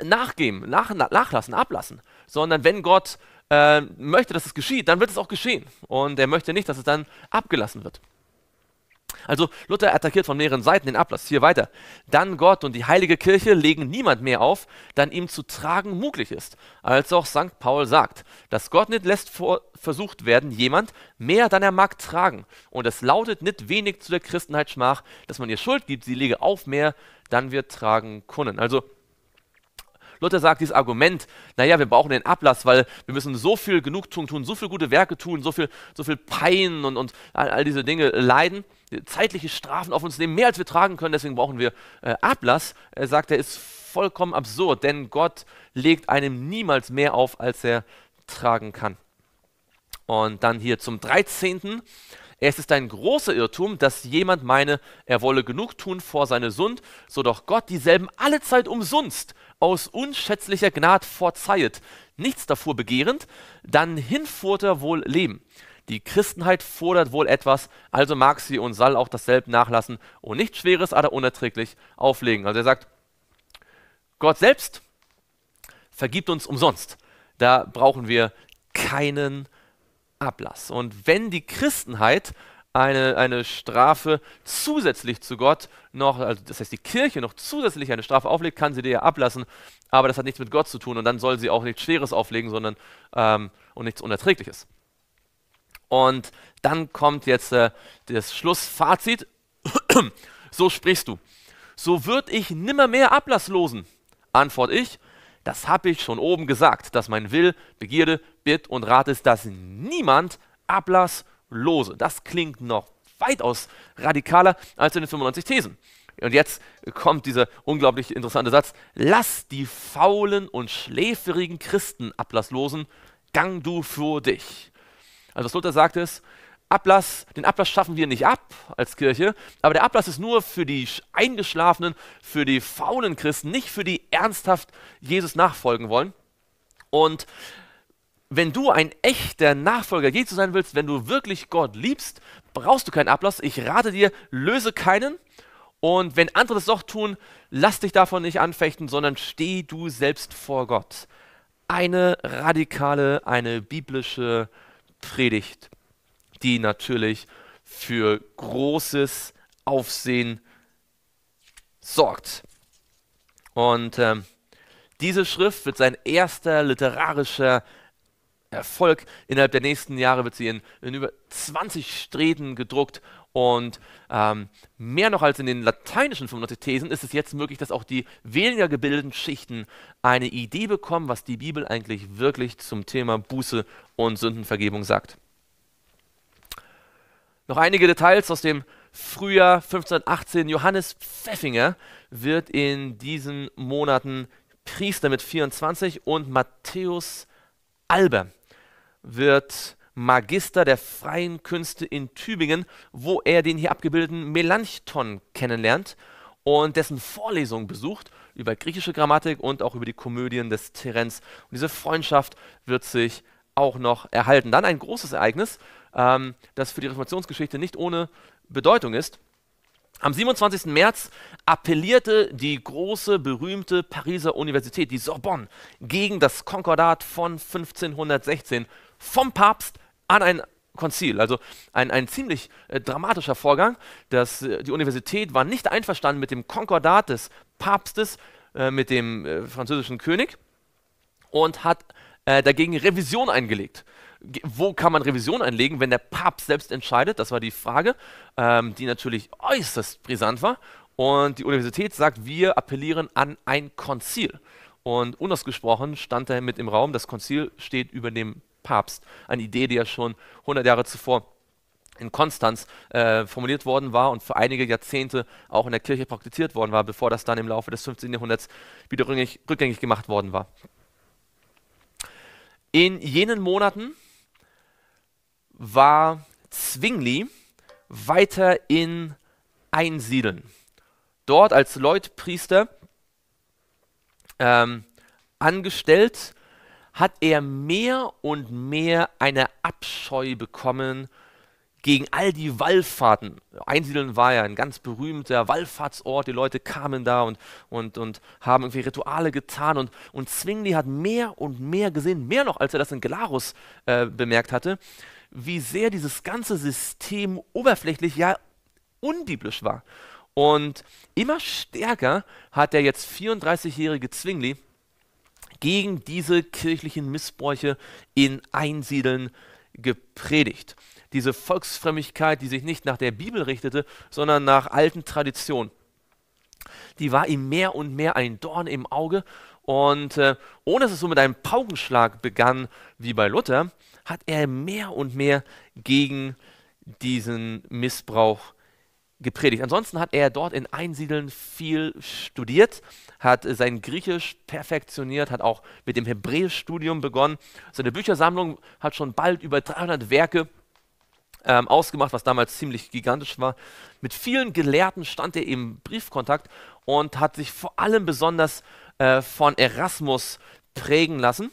nachgeben, nach, nachlassen, ablassen. Sondern wenn Gott äh, möchte, dass es geschieht, dann wird es auch geschehen. Und er möchte nicht, dass es dann abgelassen wird. Also Luther attackiert von mehreren Seiten den Ablass. Hier weiter. Dann Gott und die heilige Kirche legen niemand mehr auf, dann ihm zu tragen möglich ist. Als auch St. Paul sagt, dass Gott nicht lässt vor, versucht werden, jemand mehr, dann er mag tragen. Und es lautet nicht wenig zu der Christenheit Schmach, dass man ihr Schuld gibt, sie lege auf mehr, dann wir tragen können. Also Luther sagt dieses Argument, naja, wir brauchen den Ablass, weil wir müssen so viel Genugtuung tun, so viel gute Werke tun, so viel, so viel Pein und, und all, all diese Dinge leiden zeitliche Strafen auf uns nehmen, mehr als wir tragen können, deswegen brauchen wir äh, Ablass. Er sagt, er ist vollkommen absurd, denn Gott legt einem niemals mehr auf, als er tragen kann. Und dann hier zum 13. Es ist ein großer Irrtum, dass jemand meine, er wolle genug tun vor seine Sund, so doch Gott dieselben allezeit umsonst aus unschätzlicher Gnad vorzeihet, nichts davor begehrend, dann hinfurt er wohl leben. Die Christenheit fordert wohl etwas, also mag sie und soll auch dasselbe nachlassen und nichts Schweres, aber unerträglich auflegen. Also er sagt, Gott selbst vergibt uns umsonst. Da brauchen wir keinen Ablass. Und wenn die Christenheit eine, eine Strafe zusätzlich zu Gott noch, also das heißt die Kirche noch zusätzlich eine Strafe auflegt, kann sie dir ja ablassen, aber das hat nichts mit Gott zu tun und dann soll sie auch nichts Schweres auflegen, sondern ähm, und nichts Unerträgliches. Und dann kommt jetzt äh, das Schlussfazit. [clears throat] so sprichst du. So wird ich nimmermehr Ablass losen. Antwort ich, das habe ich schon oben gesagt, dass mein Will, Begierde, Bitt und Rat ist, dass niemand Ablass lose. Das klingt noch weitaus radikaler als in den 95 Thesen. Und jetzt kommt dieser unglaublich interessante Satz: Lass die faulen und schläferigen Christen ablasslosen, gang du für dich. Also was Luther sagt ist, Ablass, den Ablass schaffen wir nicht ab als Kirche, aber der Ablass ist nur für die eingeschlafenen, für die faulen Christen, nicht für die ernsthaft Jesus nachfolgen wollen. Und wenn du ein echter Nachfolger Jesu sein willst, wenn du wirklich Gott liebst, brauchst du keinen Ablass. Ich rate dir, löse keinen. Und wenn andere das doch tun, lass dich davon nicht anfechten, sondern steh du selbst vor Gott. Eine radikale, eine biblische Predigt, die natürlich für großes Aufsehen sorgt. Und ähm, diese Schrift wird sein erster literarischer Erfolg. Innerhalb der nächsten Jahre wird sie in, in über 20 Streden gedruckt und ähm, mehr noch als in den lateinischen 95 Thesen ist es jetzt möglich, dass auch die weniger gebildeten Schichten eine Idee bekommen, was die Bibel eigentlich wirklich zum Thema Buße und Sündenvergebung sagt. Noch einige Details aus dem Frühjahr 1518. Johannes Pfeffinger wird in diesen Monaten Priester mit 24 und Matthäus Alber wird Magister der freien Künste in Tübingen, wo er den hier abgebildeten Melanchthon kennenlernt und dessen Vorlesungen besucht über griechische Grammatik und auch über die Komödien des Terenz. Und diese Freundschaft wird sich auch noch erhalten. Dann ein großes Ereignis, ähm, das für die Reformationsgeschichte nicht ohne Bedeutung ist. Am 27. März appellierte die große, berühmte Pariser Universität, die Sorbonne, gegen das Konkordat von 1516 vom Papst an ein Konzil. Also ein, ein ziemlich äh, dramatischer Vorgang. Das, äh, die Universität war nicht einverstanden mit dem Konkordat des Papstes, äh, mit dem äh, französischen König und hat äh, dagegen Revision eingelegt. G wo kann man Revision einlegen, wenn der Papst selbst entscheidet? Das war die Frage, ähm, die natürlich äußerst brisant war. Und die Universität sagt, wir appellieren an ein Konzil. Und unausgesprochen stand er mit im Raum, das Konzil steht über dem Papst. Eine Idee, die ja schon 100 Jahre zuvor in Konstanz äh, formuliert worden war und für einige Jahrzehnte auch in der Kirche praktiziert worden war, bevor das dann im Laufe des 15. Jahrhunderts wieder rückgängig, rückgängig gemacht worden war. In jenen Monaten war Zwingli weiter in Einsiedeln. Dort als Leutpriester ähm, angestellt hat er mehr und mehr eine Abscheu bekommen gegen all die Wallfahrten. Einsiedeln war ja ein ganz berühmter Wallfahrtsort, die Leute kamen da und, und, und haben irgendwie Rituale getan und, und Zwingli hat mehr und mehr gesehen, mehr noch als er das in Gelarus äh, bemerkt hatte, wie sehr dieses ganze System oberflächlich, ja unbiblisch war. Und immer stärker hat der jetzt 34-jährige Zwingli gegen diese kirchlichen Missbräuche in Einsiedeln gepredigt. Diese Volksfrömmigkeit, die sich nicht nach der Bibel richtete, sondern nach alten Traditionen, die war ihm mehr und mehr ein Dorn im Auge. Und äh, ohne dass es so mit einem Paukenschlag begann wie bei Luther, hat er mehr und mehr gegen diesen Missbrauch gepredigt gepredigt. Ansonsten hat er dort in Einsiedeln viel studiert, hat äh, sein Griechisch perfektioniert, hat auch mit dem Hebräischstudium begonnen. Seine Büchersammlung hat schon bald über 300 Werke ähm, ausgemacht, was damals ziemlich gigantisch war. Mit vielen Gelehrten stand er im Briefkontakt und hat sich vor allem besonders äh, von Erasmus prägen lassen.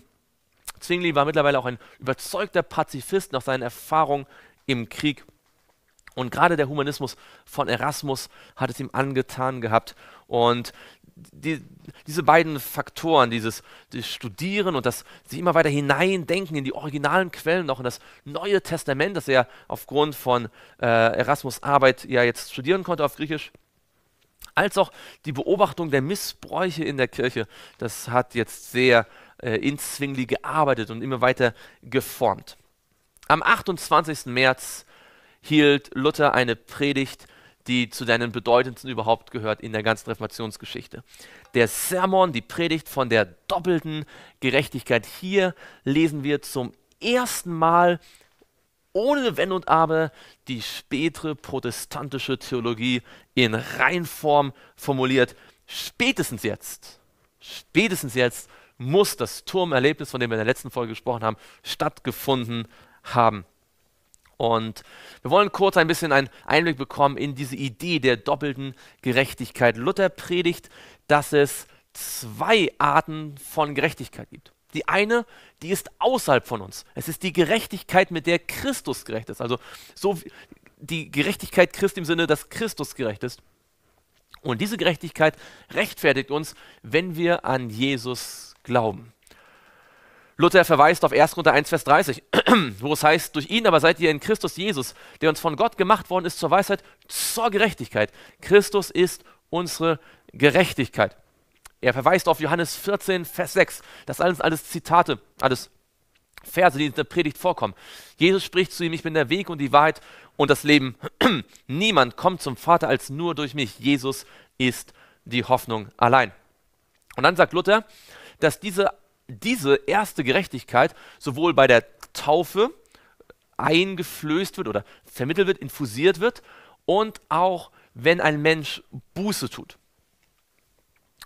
Zwingli war mittlerweile auch ein überzeugter Pazifist nach seinen Erfahrungen im Krieg. Und gerade der Humanismus von Erasmus hat es ihm angetan gehabt. Und die, diese beiden Faktoren, dieses die Studieren und das sich immer weiter hineindenken in die originalen Quellen noch, in das Neue Testament, das er aufgrund von äh, Erasmus Arbeit ja jetzt studieren konnte auf Griechisch, als auch die Beobachtung der Missbräuche in der Kirche, das hat jetzt sehr äh, Zwingli gearbeitet und immer weiter geformt. Am 28. März hielt Luther eine Predigt, die zu seinen bedeutendsten überhaupt gehört in der ganzen Reformationsgeschichte. Der Sermon, die Predigt von der doppelten Gerechtigkeit. Hier lesen wir zum ersten Mal ohne Wenn und Aber die spätere protestantische Theologie in Reinform formuliert. Spätestens jetzt, spätestens jetzt muss das Turmerlebnis, von dem wir in der letzten Folge gesprochen haben, stattgefunden haben. Und wir wollen kurz ein bisschen einen Einblick bekommen in diese Idee der doppelten Gerechtigkeit. Luther predigt, dass es zwei Arten von Gerechtigkeit gibt. Die eine, die ist außerhalb von uns. Es ist die Gerechtigkeit, mit der Christus gerecht ist. Also so die Gerechtigkeit Christi im Sinne, dass Christus gerecht ist. Und diese Gerechtigkeit rechtfertigt uns, wenn wir an Jesus glauben. Luther verweist auf 1. Korinther 1, Vers 30, [clears throat] wo es heißt, durch ihn aber seid ihr in Christus Jesus, der uns von Gott gemacht worden ist zur Weisheit, zur Gerechtigkeit. Christus ist unsere Gerechtigkeit. Er verweist auf Johannes 14, Vers 6. Das alles, alles Zitate, alles Verse, die in der Predigt vorkommen. Jesus spricht zu ihm, ich bin der Weg und die Wahrheit und das Leben. [clears throat] Niemand kommt zum Vater als nur durch mich. Jesus ist die Hoffnung allein. Und dann sagt Luther, dass diese diese erste Gerechtigkeit sowohl bei der Taufe eingeflößt wird oder vermittelt wird, infusiert wird und auch wenn ein Mensch Buße tut.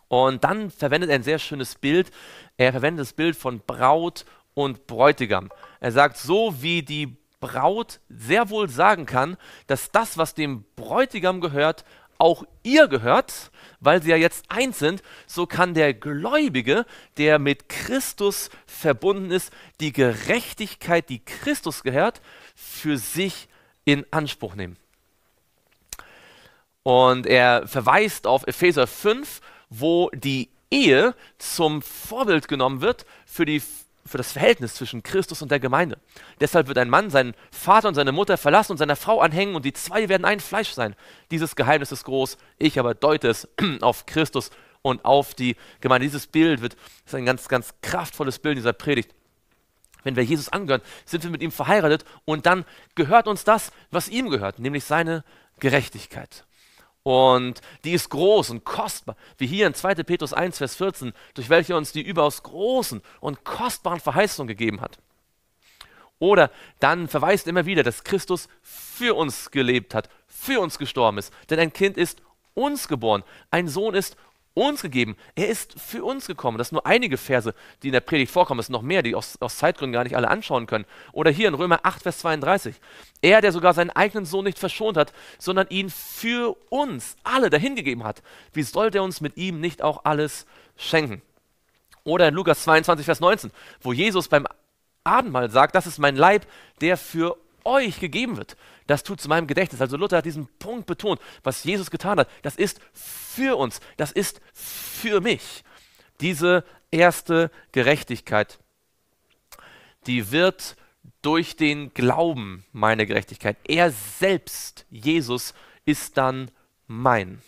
Und dann verwendet er ein sehr schönes Bild. Er verwendet das Bild von Braut und Bräutigam. Er sagt, so wie die Braut sehr wohl sagen kann, dass das, was dem Bräutigam gehört, auch ihr gehört, weil sie ja jetzt eins sind, so kann der Gläubige, der mit Christus verbunden ist, die Gerechtigkeit, die Christus gehört, für sich in Anspruch nehmen. Und er verweist auf Epheser 5, wo die Ehe zum Vorbild genommen wird für die für das Verhältnis zwischen Christus und der Gemeinde. Deshalb wird ein Mann seinen Vater und seine Mutter verlassen und seiner Frau anhängen und die zwei werden ein Fleisch sein. Dieses Geheimnis ist groß, ich aber deute es [clears throat] auf Christus und auf die Gemeinde. Dieses Bild wird, ist ein ganz, ganz kraftvolles Bild dieser Predigt. Wenn wir Jesus angehören, sind wir mit ihm verheiratet und dann gehört uns das, was ihm gehört, nämlich seine Gerechtigkeit. Und die ist groß und kostbar, wie hier in 2. Petrus 1, Vers 14, durch welche uns die überaus großen und kostbaren Verheißungen gegeben hat. Oder dann verweist immer wieder, dass Christus für uns gelebt hat, für uns gestorben ist. Denn ein Kind ist uns geboren, ein Sohn ist uns gegeben. Er ist für uns gekommen. Das sind nur einige Verse, die in der Predigt vorkommen. Es sind noch mehr, die aus, aus Zeitgründen gar nicht alle anschauen können. Oder hier in Römer 8, Vers 32. Er, der sogar seinen eigenen Sohn nicht verschont hat, sondern ihn für uns alle dahingegeben hat. Wie sollte er uns mit ihm nicht auch alles schenken? Oder in Lukas 22, Vers 19, wo Jesus beim Abendmahl sagt, das ist mein Leib, der für euch gegeben wird. Das tut zu meinem Gedächtnis. Also Luther hat diesen Punkt betont, was Jesus getan hat. Das ist für uns, das ist für mich. Diese erste Gerechtigkeit, die wird durch den Glauben meine Gerechtigkeit. Er selbst, Jesus, ist dann mein.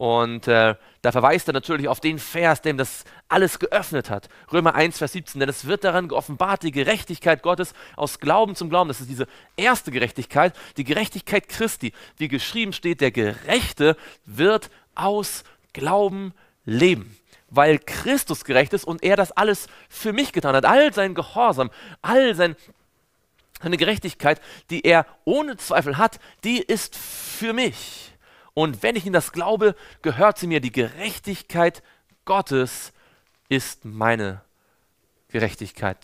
Und äh, da verweist er natürlich auf den Vers, dem das alles geöffnet hat. Römer 1, Vers 17. Denn es wird daran geoffenbart, die Gerechtigkeit Gottes aus Glauben zum Glauben. Das ist diese erste Gerechtigkeit, die Gerechtigkeit Christi. Wie geschrieben steht, der Gerechte wird aus Glauben leben. Weil Christus gerecht ist und er das alles für mich getan hat. All sein Gehorsam, all sein seine Gerechtigkeit, die er ohne Zweifel hat, die ist für mich. Und wenn ich in das glaube, gehört sie mir. Die Gerechtigkeit Gottes ist meine Gerechtigkeit,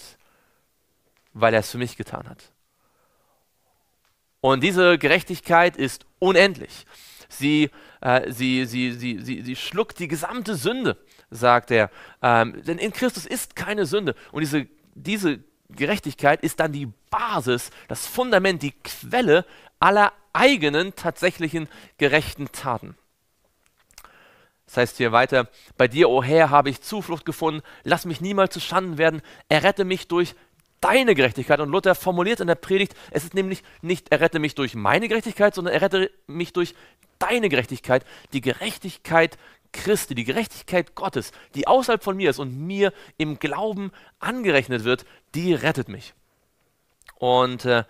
weil er es für mich getan hat. Und diese Gerechtigkeit ist unendlich. Sie, äh, sie, sie, sie, sie, sie schluckt die gesamte Sünde, sagt er. Ähm, denn in Christus ist keine Sünde. Und diese, diese Gerechtigkeit ist dann die Basis, das Fundament, die Quelle aller eigenen tatsächlichen gerechten Taten. Das heißt hier weiter, bei dir, o oh Herr, habe ich Zuflucht gefunden, lass mich niemals zu Schanden werden, errette mich durch deine Gerechtigkeit. Und Luther formuliert in der Predigt, es ist nämlich nicht errette mich durch meine Gerechtigkeit, sondern errette mich durch deine Gerechtigkeit, die Gerechtigkeit Christi, die Gerechtigkeit Gottes, die außerhalb von mir ist und mir im Glauben angerechnet wird, die rettet mich. Und äh,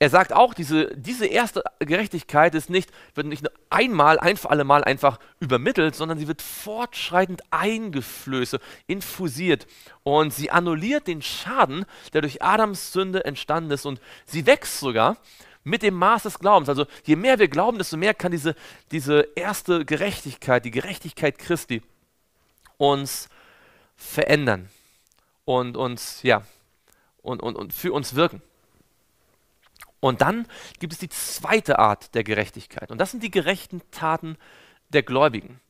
er sagt auch, diese, diese erste Gerechtigkeit ist nicht, wird nicht nur einmal, ein für alle Mal einfach übermittelt, sondern sie wird fortschreitend eingeflößt, infusiert und sie annulliert den Schaden, der durch Adams Sünde entstanden ist und sie wächst sogar mit dem Maß des Glaubens. Also je mehr wir glauben, desto mehr kann diese, diese erste Gerechtigkeit, die Gerechtigkeit Christi uns verändern und uns, ja, und, und, und für uns wirken. Und dann gibt es die zweite Art der Gerechtigkeit. Und das sind die gerechten Taten der Gläubigen.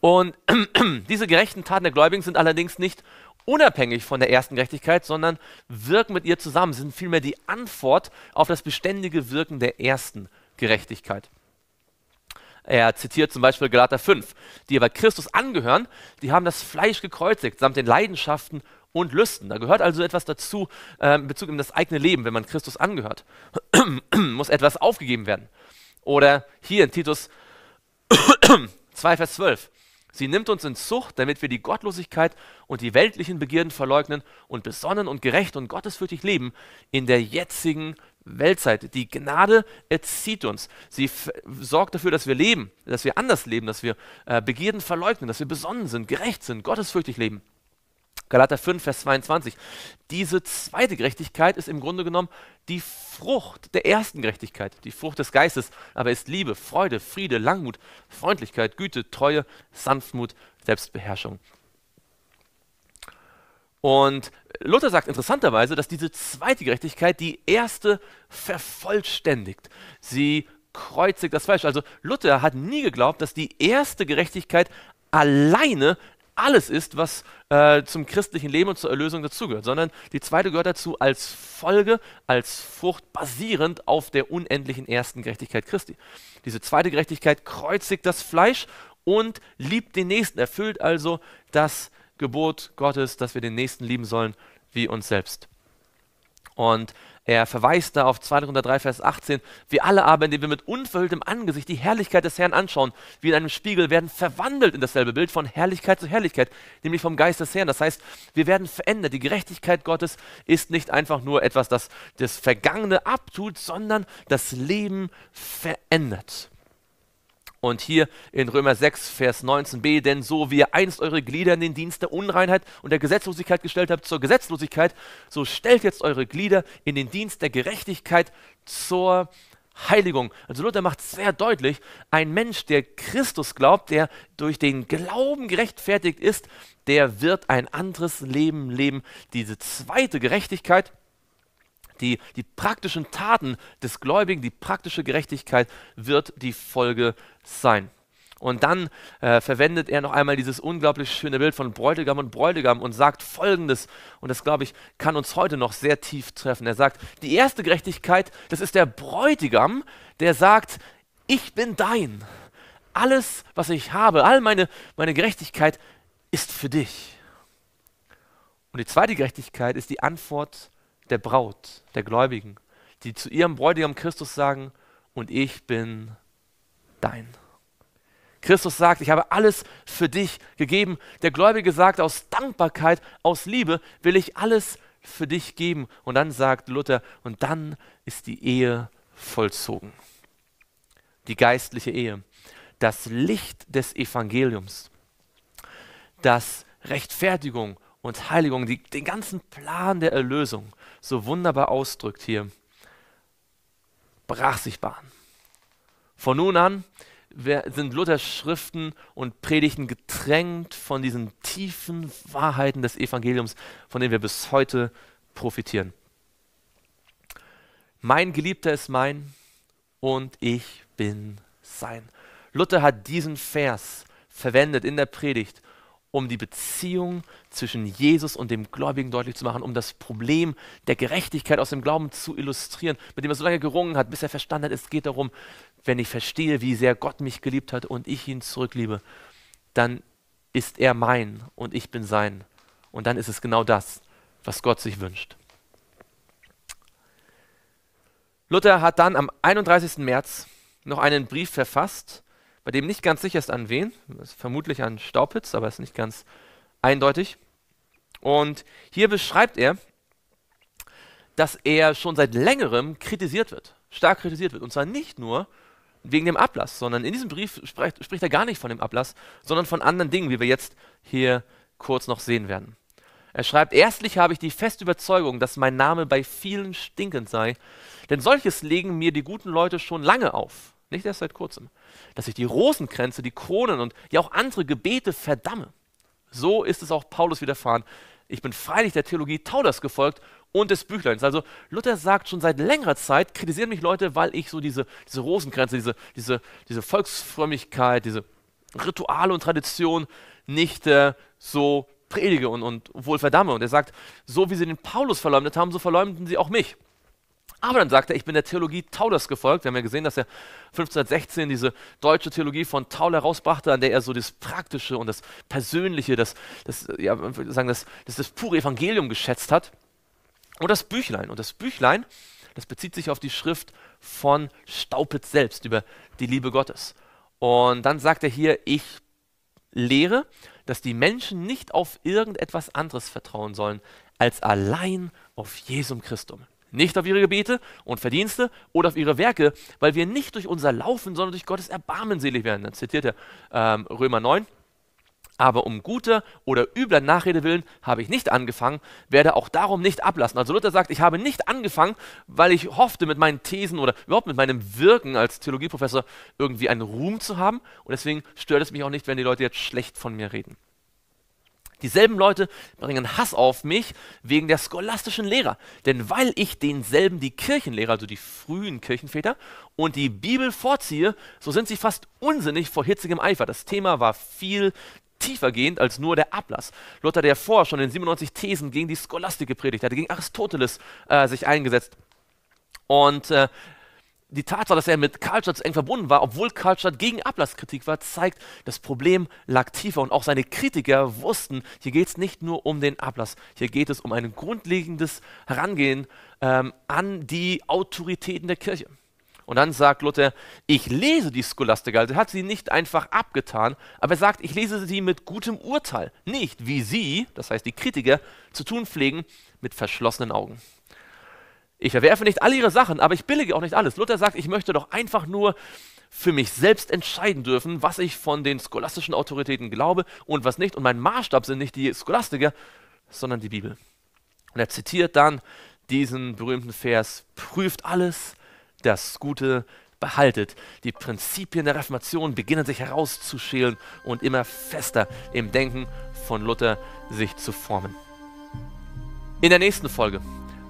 Und [clears throat] diese gerechten Taten der Gläubigen sind allerdings nicht unabhängig von der ersten Gerechtigkeit, sondern wirken mit ihr zusammen, sind vielmehr die Antwort auf das beständige Wirken der ersten Gerechtigkeit. Er zitiert zum Beispiel Galater 5, die aber Christus angehören, die haben das Fleisch gekreuzigt, samt den Leidenschaften und Lüsten. Da gehört also etwas dazu äh, in Bezug auf das eigene Leben, wenn man Christus angehört. [clears throat] Muss etwas aufgegeben werden. Oder hier in Titus 2, [clears throat] Vers 12. Sie nimmt uns in Zucht, damit wir die Gottlosigkeit und die weltlichen Begierden verleugnen und besonnen und gerecht und gottesfürchtig leben in der jetzigen Weltzeit. Die Gnade erzieht uns. Sie sorgt dafür, dass wir leben, dass wir anders leben, dass wir äh, Begierden verleugnen, dass wir besonnen sind, gerecht sind, gottesfürchtig leben. Galater 5, Vers 22. Diese zweite Gerechtigkeit ist im Grunde genommen die Frucht der ersten Gerechtigkeit, die Frucht des Geistes, aber ist Liebe, Freude, Friede, Langmut, Freundlichkeit, Güte, Treue, Sanftmut, Selbstbeherrschung. Und Luther sagt interessanterweise, dass diese zweite Gerechtigkeit die erste vervollständigt. Sie kreuzigt das Fleisch. Also Luther hat nie geglaubt, dass die erste Gerechtigkeit alleine alles ist, was äh, zum christlichen Leben und zur Erlösung dazugehört, sondern die zweite gehört dazu als Folge, als Frucht, basierend auf der unendlichen ersten Gerechtigkeit Christi. Diese zweite Gerechtigkeit kreuzigt das Fleisch und liebt den Nächsten, erfüllt also das Gebot Gottes, dass wir den Nächsten lieben sollen wie uns selbst. Und er verweist da auf 2. Korinther 3, Vers 18. Wir alle aber, indem wir mit unverhülltem Angesicht die Herrlichkeit des Herrn anschauen, wie in einem Spiegel, werden verwandelt in dasselbe Bild von Herrlichkeit zu Herrlichkeit, nämlich vom Geist des Herrn. Das heißt, wir werden verändert. Die Gerechtigkeit Gottes ist nicht einfach nur etwas, das das Vergangene abtut, sondern das Leben verändert. Und hier in Römer 6, Vers 19b, denn so wie ihr einst eure Glieder in den Dienst der Unreinheit und der Gesetzlosigkeit gestellt habt zur Gesetzlosigkeit, so stellt jetzt eure Glieder in den Dienst der Gerechtigkeit zur Heiligung. Also Luther macht sehr deutlich, ein Mensch, der Christus glaubt, der durch den Glauben gerechtfertigt ist, der wird ein anderes Leben leben. Diese zweite Gerechtigkeit, die, die praktischen Taten des Gläubigen, die praktische Gerechtigkeit wird die Folge sein. Und dann äh, verwendet er noch einmal dieses unglaublich schöne Bild von Bräutigam und Bräutigam und sagt Folgendes, und das glaube ich, kann uns heute noch sehr tief treffen. Er sagt, die erste Gerechtigkeit, das ist der Bräutigam, der sagt, ich bin dein. Alles, was ich habe, all meine, meine Gerechtigkeit ist für dich. Und die zweite Gerechtigkeit ist die Antwort der Braut, der Gläubigen, die zu ihrem Bräutigam Christus sagen, und ich bin dein. Christus sagt, ich habe alles für dich gegeben. Der Gläubige sagt, aus Dankbarkeit, aus Liebe will ich alles für dich geben. Und dann sagt Luther, und dann ist die Ehe vollzogen. Die geistliche Ehe. Das Licht des Evangeliums. Das Rechtfertigung und Heiligung, die, den ganzen Plan der Erlösung so wunderbar ausdrückt hier, brach sich Bahn. Von nun an sind Luthers Schriften und Predigten getränkt von diesen tiefen Wahrheiten des Evangeliums, von denen wir bis heute profitieren. Mein Geliebter ist mein und ich bin sein. Luther hat diesen Vers verwendet in der Predigt, um die Beziehung zwischen Jesus und dem Gläubigen deutlich zu machen, um das Problem der Gerechtigkeit aus dem Glauben zu illustrieren, mit dem er so lange gerungen hat, bis er verstanden hat, es geht darum, wenn ich verstehe, wie sehr Gott mich geliebt hat und ich ihn zurückliebe, dann ist er mein und ich bin sein. Und dann ist es genau das, was Gott sich wünscht. Luther hat dann am 31. März noch einen Brief verfasst, bei dem nicht ganz sicher ist, an wen. vermutlich an Staupitz, aber ist nicht ganz eindeutig. Und hier beschreibt er, dass er schon seit längerem kritisiert wird, stark kritisiert wird. Und zwar nicht nur wegen dem Ablass, sondern in diesem Brief spricht, spricht er gar nicht von dem Ablass, sondern von anderen Dingen, wie wir jetzt hier kurz noch sehen werden. Er schreibt, erstlich habe ich die feste Überzeugung, dass mein Name bei vielen stinkend sei, denn solches legen mir die guten Leute schon lange auf nicht erst seit kurzem, dass ich die Rosenkränze, die Kronen und ja auch andere Gebete verdamme. So ist es auch Paulus widerfahren. Ich bin freilich der Theologie Tauders gefolgt und des Büchleins. Also Luther sagt schon seit längerer Zeit, kritisieren mich Leute, weil ich so diese, diese Rosenkränze, diese, diese, diese Volksfrömmigkeit, diese Rituale und Tradition nicht äh, so predige und, und wohl verdamme. Und er sagt, so wie sie den Paulus verleumdet haben, so verleumden sie auch mich. Aber dann sagt er, ich bin der Theologie Taulers gefolgt. Wir haben ja gesehen, dass er 1516 diese deutsche Theologie von Tauler rausbrachte, an der er so das Praktische und das Persönliche, das, das, ja, sagen das, das, das pure Evangelium geschätzt hat. Und das Büchlein. Und das Büchlein, das bezieht sich auf die Schrift von Staupitz selbst über die Liebe Gottes. Und dann sagt er hier, ich lehre, dass die Menschen nicht auf irgendetwas anderes vertrauen sollen, als allein auf Jesum Christum nicht auf ihre Gebete und Verdienste oder auf ihre Werke, weil wir nicht durch unser Laufen, sondern durch Gottes Erbarmen selig werden. Dann zitiert er ähm, Römer 9. Aber um guter oder übler Nachrede willen habe ich nicht angefangen, werde auch darum nicht ablassen. Also Luther sagt, ich habe nicht angefangen, weil ich hoffte, mit meinen Thesen oder überhaupt mit meinem Wirken als Theologieprofessor irgendwie einen Ruhm zu haben. Und deswegen stört es mich auch nicht, wenn die Leute jetzt schlecht von mir reden. Dieselben Leute bringen Hass auf mich wegen der scholastischen Lehrer. Denn weil ich denselben die Kirchenlehrer, also die frühen Kirchenväter, und die Bibel vorziehe, so sind sie fast unsinnig vor hitzigem Eifer. Das Thema war viel tiefergehend als nur der Ablass. Luther, der vorher schon in 97 Thesen gegen die Scholastik gepredigt hatte, gegen Aristoteles äh, sich eingesetzt und äh, die Tatsache, dass er mit Karlstadt eng verbunden war, obwohl Karlstadt gegen Ablasskritik war, zeigt, das Problem lag tiefer und auch seine Kritiker wussten, hier geht es nicht nur um den Ablass, hier geht es um ein grundlegendes Herangehen ähm, an die Autoritäten der Kirche. Und dann sagt Luther, ich lese die Scholastiker, also er hat sie nicht einfach abgetan, aber er sagt, ich lese sie mit gutem Urteil, nicht wie sie, das heißt die Kritiker, zu tun pflegen, mit verschlossenen Augen. Ich verwerfe nicht alle ihre Sachen, aber ich billige auch nicht alles. Luther sagt, ich möchte doch einfach nur für mich selbst entscheiden dürfen, was ich von den scholastischen Autoritäten glaube und was nicht. Und mein Maßstab sind nicht die Scholastiker, sondern die Bibel. Und er zitiert dann diesen berühmten Vers, prüft alles, das Gute behaltet. Die Prinzipien der Reformation beginnen sich herauszuschälen und immer fester im Denken von Luther sich zu formen. In der nächsten Folge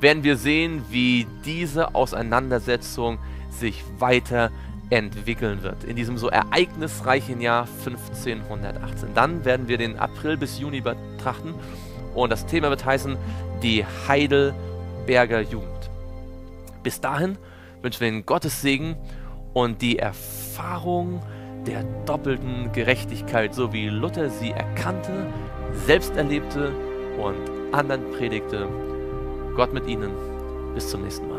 werden wir sehen, wie diese Auseinandersetzung sich weiter entwickeln wird. In diesem so ereignisreichen Jahr 1518. Dann werden wir den April bis Juni betrachten und das Thema wird heißen die Heidelberger Jugend. Bis dahin wünschen wir Ihnen Gottes Segen und die Erfahrung der doppelten Gerechtigkeit, so wie Luther sie erkannte, selbst erlebte und anderen predigte. Gott mit Ihnen. Bis zum nächsten Mal.